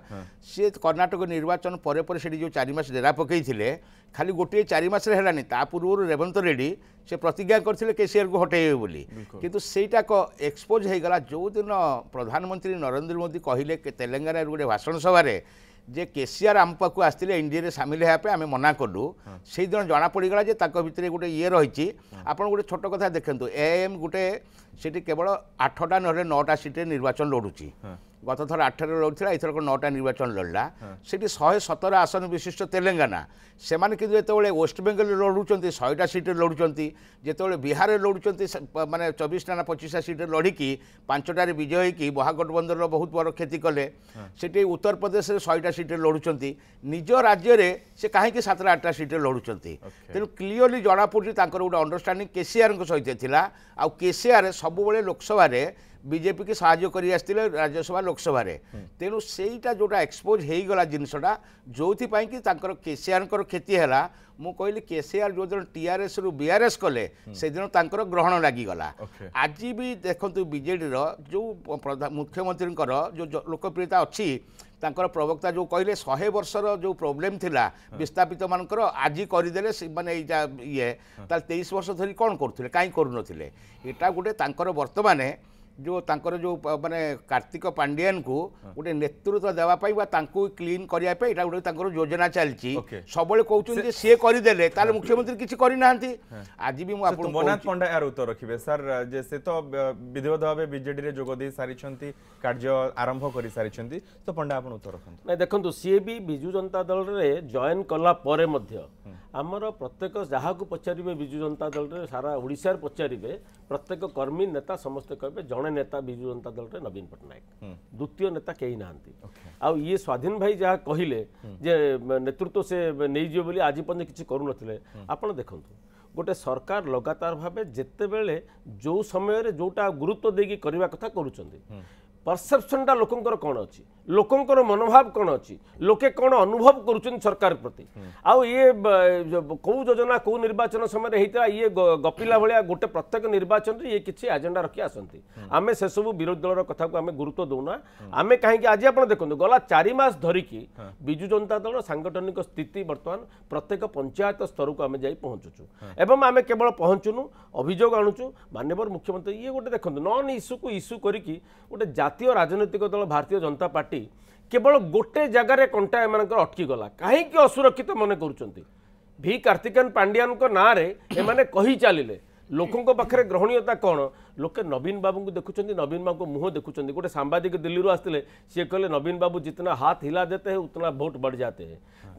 ସିଏ କର୍ଣ୍ଣାଟକ ନିର୍ବାଚନ ପରେ ପରେ ସେଠି ଯେଉଁ ଚାରି ମାସ ଡେରା ପକାଇଥିଲେ ଖାଲି ଗୋଟିଏ ଚାରି ମାସରେ ହେଲାନି ତା ପୂର୍ବରୁ ରେବନ୍ତ ରେଡ୍ଡି ସେ ପ୍ରତିଜ୍ଞା କରିଥିଲେ କେସିଆର୍କୁ ହଟେଇବେ ବୋଲି କିନ୍ତୁ ସେଇଟାକ ଏକ୍ସପୋଜ୍ ହୋଇଗଲା ଯେଉଁଦିନ ପ୍ରଧାନମନ୍ତ୍ରୀ ନରେନ୍ଦ୍ର ମୋଦି କହିଲେ ତେଲେଙ୍ଗାନାରେ ଗୋଟେ ଭାଷଣ ସଭାରେ যে কেସିଆର ଆମ ପାଖକୁ ଆସିଥିଲେ ଏନ୍ଡିଏରେ ସାମିଲ ହେବା ପାଇଁ ଆମେ ମନା କଲୁ ସେଇଦିନ ଜଣାପଡ଼ିଗଲା ଯେ ତାଙ୍କ ଭିତରେ ଗୋଟେ ଇଏ ରହିଛି ଆପଣ ଗୋଟେ ଛୋଟ କଥା ଦେଖନ୍ତୁ ଏଏମ୍ ଗୋଟେ ସେଠି କେବଳ ଆଠଟା ନହେଲେ ନଅଟା ସିଟ୍ରେ ନିର୍ବାଚନ ଲଢ଼ୁଛି ଗତଥର ଆଠରେ ରହୁଥିଲା ଏଥରକ ନଅଟା ନିର୍ବାଚନ ଲଢ଼ିଲା ସେଠି ଶହେ ସତର ଆସନ ବିଶିଷ୍ଟ ତେଲେଙ୍ଗାନା ସେମାନେ କିନ୍ତୁ ଯେତେବେଳେ ୱେଷ୍ଟବେଙ୍ଗଲରେ ଲଢ଼ୁଛନ୍ତି ଶହେଟା ସିଟ୍ରେ ଲଢ଼ୁଛନ୍ତି ଯେତେବେଳେ ବିହାରରେ ଲଢ଼ୁଛନ୍ତି ମାନେ ଚବିଶଟା ନା ପଚିଶଟା ସିଟ୍ରେ ଲଢ଼ିକି ପାଞ୍ଚଟାରେ ବିଜୟ ହୋଇକି ମହାଗଠବନ୍ଧନର ବହୁତ ବଡ଼ କ୍ଷତି କଲେ ସେଠି ଉତ୍ତରପ୍ରଦେଶରେ ଶହେଟା ସିଟ୍ରେ ଲଢ଼ୁଛନ୍ତି ନିଜ ରାଜ୍ୟରେ ସେ କାହିଁକି ସାତଟା ଆଠଟା ସିଟ୍ରେ ଲଢ଼ୁଛନ୍ତି ତେଣୁ କ୍ଲିଅରଲି ଜଣାପଡ଼ୁଛି ତାଙ୍କର ଗୋଟେ ଅଣ୍ଡରଷ୍ଟାଣ୍ଡିଂ କେସିଆରଙ୍କ ସହିତ ଥିଲା ଆଉ କେସିଆର ସବୁବେଳେ ଲୋକସଭାରେ বিজেপি কে সাহায্য করে আসলে রাজ্যসভা লোকসভার তেমন সেইটা যেটা এক্সপোজ হয়ে গলা জিনিসটা যেপাই কি তাঁর কেসিআর ক্ষতি হল মু কহিলি কেসিআর যেদিন টিআরএস রু বিআরএস কলে সেদিন তাঁর গ্রহণ লাগিগলা আজ বি দেখুন বিজেডির যে মুখ্যমন্ত্রী যে লোকপ্রিয়তা অছি ତାଙ୍କର ପ୍ରବକ୍ତା ଯେଉଁ କହିଲେ ଶହେ ବର୍ଷର ଯେଉଁ ପ୍ରୋବ୍ଲେମ୍ ଥିଲା ବିସ୍ଥାପିତମାନଙ୍କର ଆଜି କରିଦେଲେ মানে এইটা ইয়ে তাহলে তেইশ বর্ষ ଧରି କ'ଣ করুলে କାହିଁ করুন এটা গোটে তাঁর বর্তমানে ଯେଉଁ ତାଙ୍କର ଯେଉଁ ମାନେ କାର୍ତ୍ତିକ ପାଣ୍ଡିଆନଙ୍କୁ ଗୋଟେ ନେତୃତ୍ୱ ଦେବା ପାଇଁ ବା ତାଙ୍କୁ କ୍ଲିନ୍ କରିବା ପାଇଁ ଏଇଟା ଗୋଟେ ତାଙ୍କର ଯୋଜନା ଚାଲିଛି ସବୁବେଳେ କହୁଛନ୍ତି ଯେ ସିଏ କରିଦେଲେ ତାହେଲେ ମୁଖ୍ୟମନ୍ତ୍ରୀ କିଛି କରିନାହାନ୍ତି ଆଜି ବି ମୁଁ ଆପଣଙ୍କୁ ମନାଥ ପଣ୍ଡା ଏହାର ଉତ୍ତର ରଖିବେ ସାର୍ ଯେ ସେ ତ ବିଧିବଦ୍ଧ ଭାବେ ବିଜେଡ଼ିରେ ଯୋଗ ଦେଇ ସାରିଛନ୍ତି କାର୍ଯ୍ୟ ଆରମ୍ଭ କରିସାରିଛନ୍ତି ତ ପଣ୍ଡା ଆପଣ ଉତ୍ତର ରଖନ୍ତୁ ନାଇଁ ଦେଖନ୍ତୁ ସିଏ ବି ବିଜୁ ଜନତା ଦଳରେ ଜଏନ୍ କଲା ପରେ ମଧ୍ୟ ଆମର ପ୍ରତ୍ୟେକ ଯାହାକୁ ପଚାରିବେ ବିଜୁ ଜନତା ଦଳରେ ସାରା ଓଡ଼ିଶାରେ ପଚାରିବେ ପ୍ରତ୍ୟେକ କର୍ମୀ ନେତା ସମସ୍ତେ କହିବେ ଜଣେ ନେତା ବିଜୁ ଜନତା ଦଳରେ ନବୀନ ପଟ୍ଟନାୟକ ଦ୍ୱିତୀୟ ନେତା କେହି ନାହାନ୍ତି ଆଉ ଇଏ ସ୍ୱାଧୀନ ଭାଇ ଯାହା କହିଲେ ଯେ ନେତୃତ୍ୱ ସେ ନେଇଯିବ ବୋଲି ଆଜି ପର୍ଯ୍ୟନ୍ତ କିଛି କରୁନଥିଲେ ଆପଣ ଦେଖନ୍ତୁ ଗୋଟେ ସରକାର ଲଗାତାର ଭାବେ ଯେତେବେଳେ ଯେଉଁ ସମୟରେ ଯେଉଁଟା ଗୁରୁତ୍ୱ ଦେଇକି କରିବା କଥା କରୁଛନ୍ତି ପରସେପ୍ସନ୍ଟା ଲୋକଙ୍କର କ'ଣ ଅଛି ଲୋକଙ୍କର ମନୋଭାବ କ'ଣ ଅଛି ଲୋକେ କ'ଣ ଅନୁଭବ କରୁଛନ୍ତି ସରକାର ପ୍ରତି ଆଉ ଇଏ କେଉଁ ଯୋଜନା କେଉଁ ନିର୍ବାଚନ ସମୟରେ ହେଇଥିଲା ଇଏ ଗପିଲା ଭଳିଆ ଗୋଟେ ପ୍ରତ୍ୟେକ ନିର୍ବାଚନରେ ଇଏ କିଛି ଆଜେଣ୍ଡା ରଖି ଆସନ୍ତି ଆମେ ସେସବୁ ବିରୋଧୀ ଦଳର କଥାକୁ ଆମେ ଗୁରୁତ୍ୱ ଦେଉନା ଆମେ କାହିଁକି ଆଜି ଆପଣ ଦେଖନ୍ତୁ ଗଲା ଚାରି ମାସ ଧରିକି ବିଜୁ ଜନତା ଦଳର ସାଂଗଠନିକ ସ୍ଥିତି ବର୍ତ୍ତମାନ ପ୍ରତ୍ୟେକ ପଞ୍ଚାୟତ ସ୍ତରକୁ ଆମେ ଯାଇ ପହଞ୍ଚୁଛୁ ଏବଂ ଆମେ କେବଳ ପହଞ୍ଚୁନୁ ଅଭିଯୋଗ ଆଣୁଛୁ ମାନ୍ୟବର ମୁଖ୍ୟମନ୍ତ୍ରୀ ଇଏ ଗୋଟେ ଦେଖନ୍ତୁ ନନ୍ ଇସ୍ୟୁକୁ ଇସ୍ୟୁ କରିକି ଗୋଟେ জাতীয় রাজনৈতিক দল ভারতীয় জনতা পার্টি কেবল গোটে জায়গায় কণ্টা এমান অটকি গলা কাহিকি অসুরক্ষিত মনে করছেন ভি কার্তিকেন পাণ্ডিয়ান নাঁরে এমানে কহি চালিলে ଲୋକଙ୍କ ପାଖରେ ଗ୍ରହଣୀୟତା କ'ଣ ଲୋକେ ନବୀନ ବାବୁଙ୍କୁ ଦେଖୁଛନ୍ତି ନବୀନ ବାବୁଙ୍କ ମୁହଁ ଦେଖୁଛନ୍ତି ଗୋଟେ ସାମ୍ବାଦିକ ଦିଲ୍ଲୀରୁ ଆସିଥିଲେ ସିଏ କହିଲେ ନବୀନ ବାବୁ ଜିତନା ହାତ ହିଲା ଦେତେ ଉତନା ଭୋଟ୍ ବଢ଼ି ଯାତେ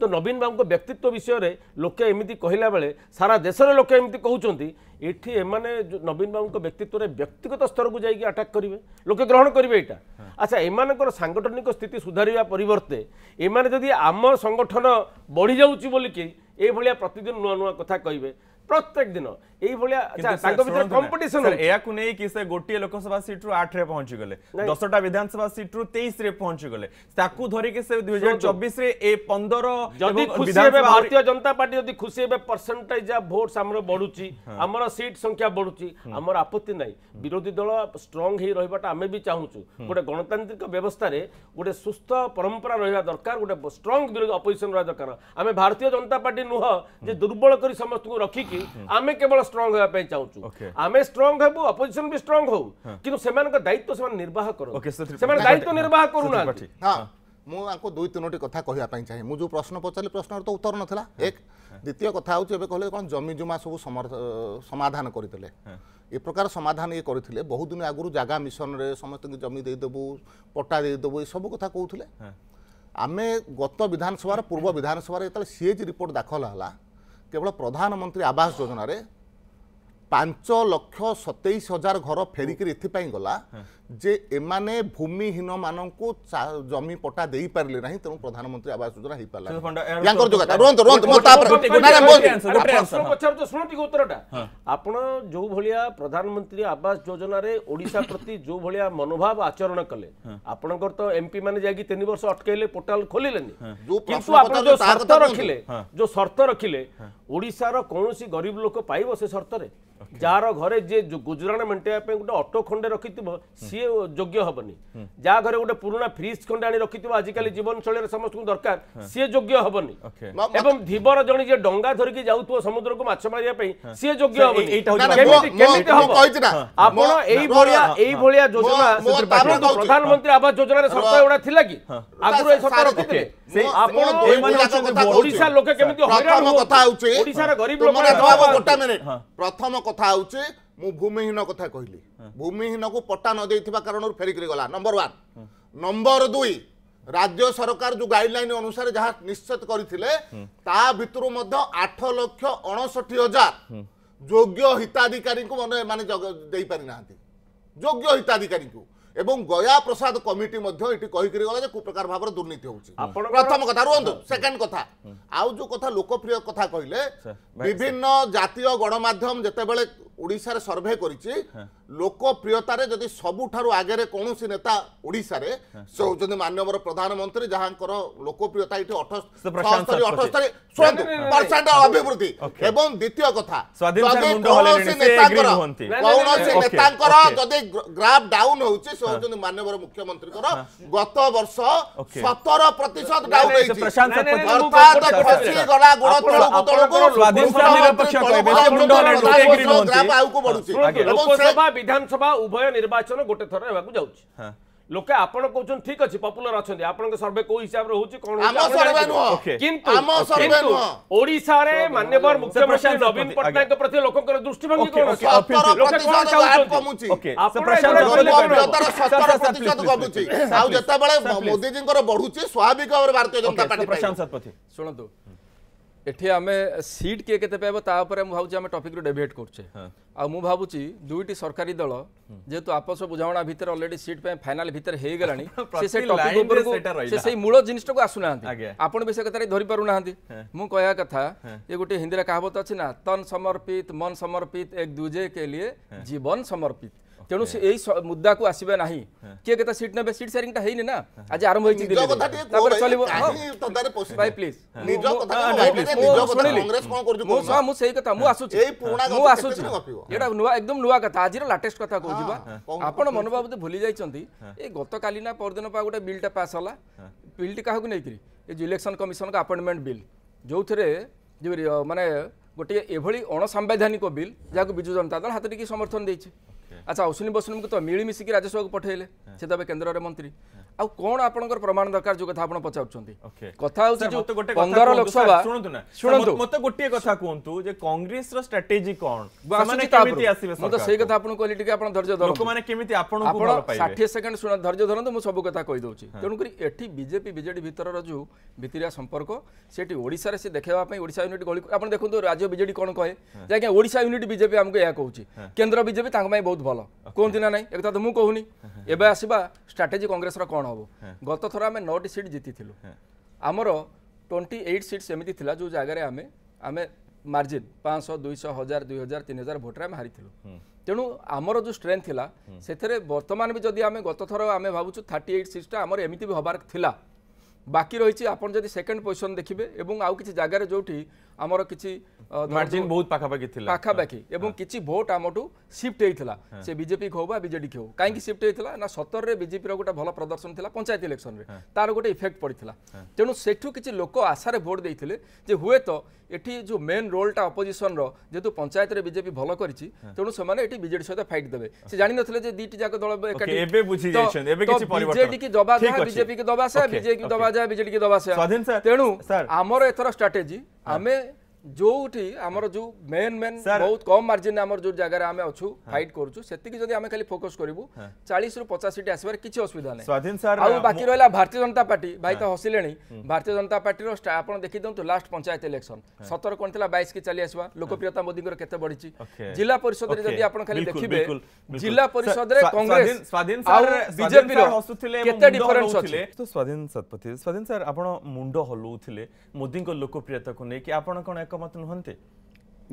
ତ ନବୀନ ବାବୁଙ୍କ ବ୍ୟକ୍ତିତ୍ୱ ବିଷୟରେ ଲୋକେ ଏମିତି କହିଲା ବେଳେ ସାରା ଦେଶରେ ଲୋକେ ଏମିତି କହୁଛନ୍ତି ଏଠି ଏମାନେ ନବୀନ ବାବୁଙ୍କ ବ୍ୟକ୍ତିତ୍ୱରେ ବ୍ୟକ୍ତିଗତ ସ୍ତରକୁ ଯାଇକି ଆଟାକ୍ କରିବେ ଲୋକେ ଗ୍ରହଣ କରିବେ ଏଇଟା ଆଚ୍ଛା ଏମାନଙ୍କର ସାଂଗଠନିକ ସ୍ଥିତି ସୁଧାରିବା ପରିବର୍ତ୍ତେ ଏମାନେ ଯଦି ଆମ ସଂଗଠନ ବଢ଼ିଯାଉଛି ବୋଲିକି ଏଇଭଳିଆ ପ୍ରତିଦିନ ନୂଆ ନୂଆ କଥା କହିବେ ପ୍ରତ୍ୟେକ ଦିନ এইভাবে কম্পিটিশন এয়াকু নেইকি সে গোটিয়ে লোকসভা সিট্রু আটরে পৌঁছিগলে দশটা বিধানসভা সিট্রু তেইশে পৌঁছিগলে তাকু ধরিকি সে দুই হাজার চবিশে এ পনেরো যদি খুশি হবে ভারতীয় জনতা পার্টি যদি খুশি হবে পরসেন্টেজ অফ ভোটস আমার বড়ুচি আমার সিট সংখ্যা বড়ুচি আমার আপত্তি নাই বিরোধী দল স্ট্রং হয়ে রহবাটা আমি বি চাহুছু গোটে গণতান্ত্রিক ব্যবস্থায় গোটে সুস্থ পরম্পরা রহবা দরকার গোটে স্ট্রং বিরোধী অপোজিশন রহবা দরকার আমি ভারতীয় জনতা পার্টি নুহ যে দুর্বল করে সমস্ত রক্ষিকি আমি কেবল ଷ୍ଟ୍ରଙ୍ଗ ହେବା ପାଇଁ ଚାହୁଁଛୁ ଆମେ ଷ୍ଟ୍ରଙ୍ଗ ହେବୁ ଅପୋଜିସନ ବି ଷ୍ଟ୍ରଙ୍ଗ ହଉ କିନ୍ତୁ ସେମାନଙ୍କ ଦାୟିତ୍ୱ ସେମାନେ ନିର୍ବାହ କରନ୍ତୁ ସେମାନେ ଦାୟିତ୍ୱ ନିର୍ବାହ କରୁନାହାନ୍ତି ମୁଁ ଆଙ୍କୁ ଦୁଇ ତିନୋଟି କଥା କହିବା ପାଇଁ ଚାହେଁ ମୁଁ ଯେଉଁ ପ୍ରଶ୍ନ ପଚାରିଲି ପ୍ରଶ୍ନର ତ ଉତ୍ତର ନଥିଲା ଏକ ଦ୍ୱିତୀୟ କଥା ହେଉଛି ଏବେ କହିଲେ କ'ଣ ଜମିଜୁମା ସବୁ ସମାଧାନ କରିଥିଲେ ଏ ପ୍ରକାର ସମାଧାନ ଇଏ କରିଥିଲେ ବହୁ ଦିନ ଆଗରୁ ଜାଗା ମିଶନରେ ସମସ୍ତଙ୍କୁ ଜମି ଦେଇଦେବୁ ପଟା ଦେଇଦେବୁ ଏସବୁ କଥା କହୁଥିଲେ ଆମେ ଗତ ବିଧାନସଭାର ପୂର୍ବ ବିଧାନସଭାରେ ଯେତେବେଳେ ସିଏଜି ରିପୋର୍ଟ ଦାଖଲ ହେଲା କେବଳ ପ୍ରଧାନମନ୍ତ୍ରୀ ଆବାସ ଯୋଜନାରେ ପାଞ୍ଚ ଲକ୍ଷ ସତେଇଶ ହଜାର ଘର ଫେରିକିରି ଏଥିପାଇଁ ଗଲା ଯେ ଏମାନେ ଭୂମିହୀନମାନଙ୍କୁ ଜମି ପଟ୍ଟା ଦେଇପାରିଲେ ନାହିଁ ତେଣୁ ପ୍ରଧାନମନ୍ତ୍ରୀ ଆବାସ ଯୋଜନା ହେଇପାରିଲା ଆପଣ ଯୋଉ ଭଳିଆ ପ୍ରଧାନମନ୍ତ୍ରୀ ଆବାସ ଯୋଜନାରେ ଓଡିଶା ପ୍ରତି ଯୋଉ ଭଳିଆ ମନୋଭାବ ଆଚରଣ କଲେ ଆପଣଙ୍କର ତ ଏମ୍ପି ମାନେ ଯାଇକି ତିନି ବର୍ଷ ଅଟକେଇଲେ ପୋର୍ଟାଲ ଖୋଲିଲେନି କିନ୍ତୁ ଆପଣ ଯୋଉ ସର୍ତ୍ତ ରଖିଲେ ଯୋଉ ସର୍ତ୍ତ ରଖିଲେ ଓଡିଶାର କୌଣସି ଗରିବ ଲୋକ ପାଇବ ସେ ସର୍ତ୍ତରେ ଯାହାର ଘରେ ଯିଏ ଗୁଜୁରାଣ ମେଣ୍ଟେଇବା ପାଇଁ ଗୋଟେ ଅଟୋ ଖଣ୍ଡେ ରଖିଥିବ ସିଏ ସିଏ ଯୋଗ୍ୟ ହବନି ଯାହା ଘରେ ଗୋଟେ ପୁରୁଣା ଫ୍ରିଜ୍ ଖଣ୍ଡେ ଆଣି ରଖିଥିବ ଆଜିକାଲି ଜୀବନଶୈଳୀରେ ସମସ୍ତଙ୍କୁ ଦରକାର ସିଏ ଯୋଗ୍ୟ ହବନି ଏବଂ ଧୀବର ଜଣେ ଯିଏ ଡଙ୍ଗା ଧରିକି ଯାଉଥିବ ସମୁଦ୍ରକୁ ମାଛ ମାରିବା ପାଇଁ ସିଏ ଯୋଗ୍ୟ ହେବନି ଆପଣ ଏଇଭଳିଆ ଏଇଭଳିଆ ଯୋଜନା ପ୍ରଧାନମନ୍ତ୍ରୀ ଆବାସ ଯୋଜନାରେ ସରକାର ଗୁଡା ଥିଲା କି ଆଗରୁ ଏ ସରକାର ରଖିଥିଲେ ଓଡିଶା ଲୋକେ କେମିତି ହଇରାଣ କଥା ହଉଛି ଓଡିଶାର ଗରିବ ଲୋକ ପ୍ରଥମ କଥା ହଉଛି ମୁଁ ଭୂମିହୀନ କଥା କହିଲି ভূমিহীনকু পট্টা ন দেইথিবা কারণর ফেরিকরি গলা নম্বর 1 নম্বর 2 রাজ্য সরকার যে গাইডলাইন অনুসারে যা নিশ্চিত করেছিল তা ভিতর মধ্যে আঠ লক্ষ অনষঠি হাজার যোগ্য হিতাধিকারী মানে মানে দেইপারি না যোগ্য হিতাধিকারী এবং গয়া প্রসাদ কমিটি মধ্যে এটি কহিকি গলা যে কুপ্রকার ভাবে দুর্নীতি হচ্ছে প্রথম কথা রুহতু সেকেন্ড কথা আউ যে কথা লোকপ্রিয় কথা কহিলে বিভিন্ন জাতীয় গণমাধ্যম যেতবে ওড়িশার সর্ভে করেছি ଲୋକପ୍ରିୟତାରେ ଯଦି ସବୁଠାରୁ ଆଗରେ କୌଣସି ନେତା ଓଡ଼ିଶାରେ ସେ ହେଉଛନ୍ତି ମାନ୍ୟବର ପ୍ରଧାନମନ୍ତ୍ରୀ ଯାହାଙ୍କର ଲୋକପ୍ରିୟତା ଏଠି ଅଠସ୍ତରୀ ଅଠସ୍ତରୀ ଅଭିବୃଦ୍ଧି ଏବଂ ଦ୍ୱିତୀୟ କଥା କୌଣସି ନେତାଙ୍କର ଯଦି ଗ୍ରାଫ ଡାଉନ ହେଉଛି ସେ ହେଉଛନ୍ତି ମାନ୍ୟବର ମୁଖ୍ୟମନ୍ତ୍ରୀଙ୍କର ଗତ ବର୍ଷ ସତର ପ୍ରତିଶତ ଡାଉନ ହେଇଛି বিধানসভা উভয় নির্বাচন গোটে থর হওয়া যাচ্ছে লোকে আপন কৌছেন ঠিক আছে পপুলার অনেক আপনার সর্ভে কেউ হিসাব রয়েছে কোণ কিন্তু ওড়শার মানবর মুখ্যমন্ত্রী নবীন পট্টনাক প্রতি লোকের দৃষ্টিভঙ্গি কোণ যেতবে মোদিজীঙ্কর বড়ুছে স্বাভাবিক ভাবে ভারতীয় জনতা পার্টি শুণতু এঠে আমি সিট কে কতে পইবা তা উপরে আমি ভাবুজি আমি টপিক রি ডেবেট করচে আ মু ভাবুচি দুইটি সরকারি দল যেতু आपस बुझावणा ভিতর অলরেডি সিট প ফাইনাল ভিতর হে গলানি সেই সেই টপিক উপর কো seta রইলা সেই মূল জিনিস তো কো আসুনা আ আপন বিষয় কথা ধরি পারুনা আ মু কয়া কথা এ গটে হিন্দি কাাবত আছে না तन সমর্পিত মন সমর্পিত এক दूजे के लिए जीवन समर्पित তেণু এই মুদাকু আসবে না কিয়ে কেতে সিট নেবে সিট সেয়ারিংটা হয়নি না আজ আরম্ভ হয়েছে দিল্লি তারপরে চলিব ভাই প্লিজ নিজ কথা নিজ কথা কংগ্রেস কোন করছে মু সা মু সেই কথা মু আসুছি এই পুরোনা মু আসুছি এটা নুয়া একদম নুয়া কথা আজির লেটেস্ট কথা কହୁছি বা আপন মনোভাব বোধ ভুলি যাইছন্তি এই গত কালি না পরদিন পা গোটে বিলটা পাস হলা বিলটি কাহাকু নেইকি এই যে ইলেকশন কমিশন কা আপয়েন্টমেন্ট বিল যৌথিরে মানে গোটিয়ে এভাবে অণসাংবিধানিক বিল যা বিজু জনতা দল হাতে টিকি সমর্থন দিয়েছে আচ্ছা অশ্বিনী বৈষ্ণবকে তো মিলিমিশিকি রাজ্যসভাকে পঠাইলে সে তো এবার কেন্দ্রের মন্ত্রী ଆଉ କ'ଣ ଆପଣଙ୍କର ପ୍ରମାଣ ଦରକାର ଯୋଉ କଥା ଆପଣ ପଚାରୁଛନ୍ତି କଥା ହଉଛି ପନ୍ଦର ଲୋକସଭା ଶୁଣନ୍ତୁ ନା ଶୁଣନ୍ତୁ ମତେ ଗୋଟିଏ କଥା କୁହନ୍ତୁ ଯେ କଂଗ୍ରେସର ଷ୍ଟ୍ରାଟେଜି କ'ଣ ସେମାନେ କେମିତି ଆସିବେ ମୁଁ ତ ସେଇ କଥା ଆପଣଙ୍କୁ କହିଲି ଟିକେ ଆପଣ ଧୈର୍ଯ୍ୟ ଧରନ୍ତୁ ଲୋକମାନେ କେମିତି ଆପଣଙ୍କୁ ଭଲ ପାଇବେ 60 ସେକେଣ୍ଡ ଶୁଣ ଧୈର୍ଯ୍ୟ ଧରନ୍ତୁ ମୁଁ ସବୁ କଥା କହି ଦଉଛି ତେଣୁ କରି ଏଠି ବିଜେପି ବିଜେଡି ଭିତରର ଯୋଉ ଭିତିରିଆ ସମ୍ପର୍କ ସେଠି ଓଡ଼ିଶାରେ ସେ ଦେଖାଇବା ପାଇଁ ଓଡ଼ିଶା ୟୁନିଟ୍ ଗଳି ଆପଣ ଦେଖନ୍ତୁ ରାଜ୍ୟ ବିଜେଡି କ'ଣ କହେ ଯେ ଆଜ୍ଞା ଓଡ଼ିଶା ୟୁନିଟ୍ ବିଜେପି ଆମକୁ ଏହା କହୁଛି କେନ୍ଦ୍ର ବିଜେପି ତାଙ୍କ ପାଇଁ ବହୁତ ଭଲ କୁହନ୍ତି ନା ନାହିଁ ଏକଥା ତ ମୁଁ କହୁନି ଏବେ ଆସିବା ଷ୍ଟ୍ରାଟେଜି କଂଗ୍ରେସର କ'ଣ କ'ଣ ହେବ ଗତଥର ଆମେ ନଅଟି ସିଟ୍ ଜିତିଥିଲୁ ଆମର ଟ୍ୱେଣ୍ଟି ଏଇଟ୍ ସିଟ୍ସ ଏମିତି ଥିଲା ଯେଉଁ ଜାଗାରେ ଆମେ ଆମେ ମାର୍ଜିନ୍ ପାଞ୍ଚଶହ ଦୁଇଶହ ହଜାର ଦୁଇ ହଜାର ତିନି ହଜାର ଭୋଟରେ ଆମେ ହାରିଥିଲୁ ତେଣୁ ଆମର ଯେଉଁ ଷ୍ଟ୍ରେନ୍ଥ ଥିଲା ସେଥିରେ ବର୍ତ୍ତମାନ ବି ଯଦି ଆମେ ଗତଥର ଆମେ ଭାବୁଛୁ ଥାର୍ଟି ଏଇଟ୍ ସିଟ୍ସଟା ଆମର ଏମିତି ବି ହେବାର ଥିଲା ବାକି ରହିଛି ଆପଣ ଯଦି ସେକେଣ୍ଡ ପୋଜିସନ୍ ଦେଖିବେ ଏବଂ ଆଉ କିଛି ଜାଗାରେ ଯେଉଁଠି আমার কিছু মার্জিন বহুত পাখা পাখি ছিল পাখা পাখি এবং কিছু ভোট আমঠু সিফট হয়েছিলা সে বিজেপি হো বা বিজেডি হো কাইকি সিফট হয়েছিল না 70 রে বিজেপি র গটা ভালো প্রদর্শন ছিল পঞ্চায়েত ইলেকশন রে তার গটে ইফেক্ট পড়িলা তেনু সেটু কিছু লোক আশারে ভোট দিয়েছিল যে হুয়ে তো এটি যে মেন রোলটা র যেতু পঞ্চায়েত রে বিজেপি ভালো করিছি তেনু সেমানে এটি বিজেডি সহ ফাইট দেবে সে জানি নথিলে যে দুইটি জাগ দল এবে বুঝি যাইছেন এবে কিছু পরিবর্তন বিজেডি কি দবা যায় বিজেপি কি দবা যায় বিজেপি কি দবা যায় বিজেডি কি দবা যায় তেণু আমার এতর স্ট্র্যাটেজি আমি ଯୋଉଠି ଆମର ଯୋଉ ମେନ୍ ମେନ୍ ବହୁତ କମ୍ ମାର୍ଜିନରେ ଆମର ଯୋଉ ଜାଗାରେ ଆମେ ଅଛୁ ଫାଇଟ୍ କରୁଛୁ ସେତିକି ଯଦି ଆମେ ଖାଲି ଫୋକସ୍ କରିବୁ ଚାଳିଶରୁ ପଚାଶ ସିଟ୍ ଆସିବାରେ କିଛି ଅସୁବିଧା ନାହିଁ ଆଉ ବାକି ରହିଲା ଭାରତୀୟ ଜନତା ପାର୍ଟି ଭାଇ ତ ହସିଲେଣି ଭାରତୀୟ ଜନତା ପାର୍ଟିର ଆପଣ ଦେଖିଦିଅନ୍ତୁ ଲାଷ୍ଟ ପଞ୍ଚାୟତ ଇଲେକ୍ସନ ସତର କ'ଣ ଥିଲା ବାଇଶ କି ଚାଲି ଆସିବା ଲୋକପ୍ରିୟତା ମୋଦିଙ୍କର କେତେ ବଢିଛି ଜିଲ୍ଲା ପରିଷଦରେ ଯଦି ଆପଣ ଖାଲି ଦେଖିବେ ଜିଲ୍ଲା ପରିଷଦରେ କଂଗ୍ରେସ ବିଜେପିର କେତେ ଡିଫରେନ୍ସ ଅଛି ସ୍ୱାଧୀନ ଶତପଥୀ ସ୍ୱାଧୀନ ସାର୍ ଆପଣ ମୁଣ୍ଡ ହଲଉଥିଲେ ମୋଦିଙ୍କ ଲୋକପ୍ରିୟତାକୁ ନେଇକି ଆପଣ କ'ଣ ଏକମତ ନୁହନ୍ତି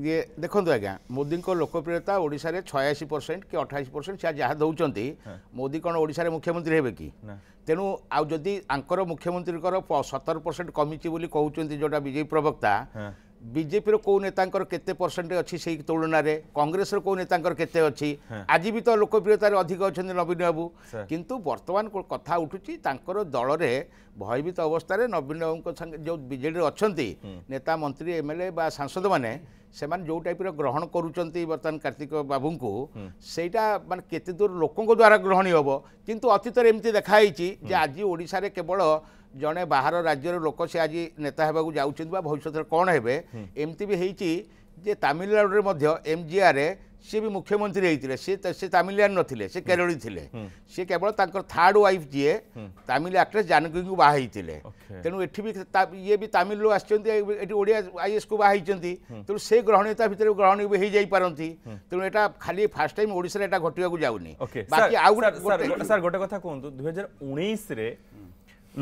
ଇଏ ଦେଖନ୍ତୁ ଆଜ୍ଞା ମୋଦିଙ୍କ ଲୋକପ୍ରିୟତା ଓଡ଼ିଶାରେ ଛୟାଅଶୀ ପରସେଣ୍ଟ କି ଅଠାଅଶୀ ପରସେଣ୍ଟ ସେ ଯାହା ଦେଉଛନ୍ତି ମୋଦି କ'ଣ ଓଡ଼ିଶାରେ ମୁଖ୍ୟମନ୍ତ୍ରୀ ହେବେ କି ତେଣୁ ଆଉ ଯଦି ଆଙ୍କର ମୁଖ୍ୟମନ୍ତ୍ରୀଙ୍କର ସତର ପରସେଣ୍ଟ କମିଛି ବୋଲି କହୁଛନ୍ତି ଯେଉଁଟା ବିଜେପି ପ୍ରବକ୍ତା বিজেপির কেউ নেতাঙ্কর কেতে পরসেন্ট অছি সেই তুলনায় কংগ্রেসের কেউ নেতাঙ্কর কেতে অছি আজি বি তো লোকপ্রিয়তার অধিক অনেক নবীন বাবু কিন্তু বর্তমান কথা উঠুছি তাঁকর দলের ভয়ভীত অবস্থায় নবীন বাবু যে বিজেডি অনেক নেতা মন্ত্রী এমএলএ বা সাংসদ মানে ସେମାନେ টাইপের গ্রহণ ଗ୍ରହଣ বর্তমান কার্তিক କାର୍ତ୍ତିକ সেইটা মানে ମାନେ দূর লোক দ্বারা ଦ୍ୱାରା হব কিন্তু অতীতের এমতি দেখা ଦେଖାହେଇଛି যে আজ ওড়শার কেবল ଜଣେ ବାହାର ରାଜ୍ୟର ଲୋକ ସେ ଆଜି ନେତା ହେବାକୁ ଯାଉଛନ୍ତି ବା ଭବିଷ୍ୟତରେ କ'ଣ ହେବେ ଏମିତି ବି ହେଇଛି ଯେ ତାମିଲନାଡ଼ୁରେ ମଧ୍ୟ ଏମ୍ଜିଆର୍ରେ ସିଏ ବି ମୁଖ୍ୟମନ୍ତ୍ରୀ ହେଇଥିଲେ ସେ ସେ ତାମିଲିଆନ୍ ନଥିଲେ ସେ କେରଳୀ ଥିଲେ ସେ କେବଳ ତାଙ୍କର ଥାର୍ଡ଼ ୱାଇଫ୍ ଯିଏ ତାମିଲ ଆକ୍ଟ୍ରେସ୍ ଜାନକୀଙ୍କୁ ବାହା ହେଇଥିଲେ ତେଣୁ ଏଠି ବି ଇଏ ବି ତାମିଲରୁ ଆସିଛନ୍ତି ଏଠି ଓଡ଼ିଆ ଆଇଏସ୍କୁ ବାହା ହେଇଛନ୍ତି ତେଣୁ ସେ ଗ୍ରହଣୀୟତା ଭିତରେ ଗ୍ରହଣୀୟ ବି ହେଇଯାଇପାରନ୍ତି ତେଣୁ ଏଟା ଖାଲି ଫାର୍ଷ୍ଟ ଟାଇମ୍ ଓଡ଼ିଶାରେ ଏଟା ଘଟିବାକୁ ଯାଉନି ବାକି ଆଉ ଗୋଟେ ସାର୍ ଗୋଟେ କଥା କୁହନ୍ତୁ ଦୁଇହଜାର ଉଣେଇଶରେ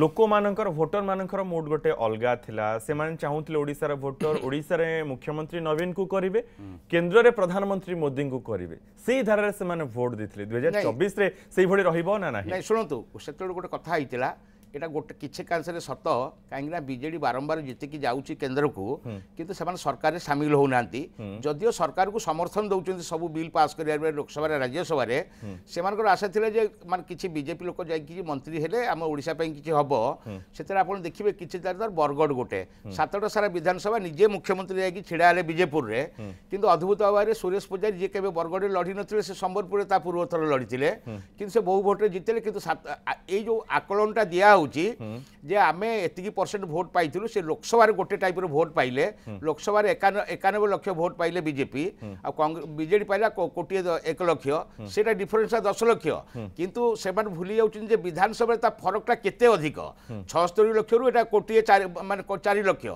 ଲୋକମାନଙ୍କର ଭୋଟରମାନଙ୍କର ମୁଡ୍ ଗୋଟେ ଅଲଗା ଥିଲା ସେମାନେ ଚାହୁଁଥିଲେ ଓଡ଼ିଶାର ଭୋଟର ଓଡ଼ିଶାରେ ମୁଖ୍ୟମନ୍ତ୍ରୀ ନବୀନଙ୍କୁ କରିବେ କେନ୍ଦ୍ରରେ ପ୍ରଧାନମନ୍ତ୍ରୀ ମୋଦିଙ୍କୁ କରିବେ ସେଇ ଧାରାରେ ସେମାନେ ଭୋଟ ଦେଇଥିଲେ ଦୁଇ ହଜାର ଚବିଶରେ ସେଇଭଳି ରହିବ ନା ନାହିଁ ଶୁଣନ୍ତୁ ସେତେବେଳେ ଗୋଟେ କଥା ହେଇଥିଲା এটা ଗୋଟେ କିଛି କାଂଶରେ ସତ କାହିଁକିନା ବିଜେଡି ବାରମ୍ବାର ଜିତିକି ଯାଉଛି କେନ୍ଦ୍ରକୁ କିନ୍ତୁ ସେମାନେ ସରକାରରେ ସାମିଲ ହେଉନାହାନ୍ତି ଯଦିଓ ସରକାରକୁ ସମର୍ଥନ ଦେଉଛନ୍ତି ସବୁ ବିଲ୍ ପାସ୍ କରିବା ଲୋକସଭାରେ ରାଜ୍ୟସଭାରେ ସେମାନଙ୍କର ଆଶା ଥିଲା ଯେ ମାନେ କିଛି ବିଜେପି ଲୋକ ଯାଇକି ମନ୍ତ୍ରୀ ହେଲେ ଆମ ଓଡ଼ିଶା ପାଇଁ କିଛି ହେବ ସେଥିରେ ଆପଣ ଦେଖିବେ କିଛି ତାର ବରଗଡ଼ ଗୋଟେ ସାତଟା ସାରା ବିଧାନସଭା ନିଜେ ମୁଖ୍ୟମନ୍ତ୍ରୀ ଯାଇକି ଛିଡ଼ା ହେଲେ ବିଜେପୁରରେ କିନ୍ତୁ ଅଦ୍ଭୁତ ଭାବରେ ସୁରେଶ ପୂଜାରୀ ଯିଏ କେବେ ବରଗଡ଼ରେ ଲଢ଼ି ନଥିଲେ ସେ ସମ୍ବଲପୁରରେ ତା ପୂର୍ବଥର ଲଢ଼ିଥିଲେ କିନ୍ତୁ ସେ ବହୁ ଭୋଟରେ ଜିତିଲେ କିନ୍ତୁ ଏଇ ଯେଉଁ ଆକଳନଟା ଦିଆ ହେଉଛି ଯେ ଆମେ ଏତିକି ପରସେଣ୍ଟ ଭୋଟ୍ ପାଇଥିଲୁ ସେ ଲୋକସଭାରେ ଗୋଟେ ଟାଇପ୍ର ଭୋଟ୍ ପାଇଲେ ଲୋକସଭାରେ ଏକାନବେ ଲକ୍ଷ ଭୋଟ୍ ପାଇଲେ ବିଜେପି ଆଉ ବିଜେଡି ପାଇଲା କୋଟିଏ ଏକ ଲକ୍ଷ ସେଇଟା ଡିଫରେନ୍ସଟା ଦଶ ଲକ୍ଷ କିନ୍ତୁ ସେମାନେ ଭୁଲି ଯାଉଛନ୍ତି ଯେ ବିଧାନସଭାରେ ତା ଫରକଟା କେତେ ଅଧିକ ଛଅସ୍ତରୀ ଲକ୍ଷରୁ ଏଇଟା କୋଟିଏ ଚାରି ମାନେ ଚାରି ଲକ୍ଷ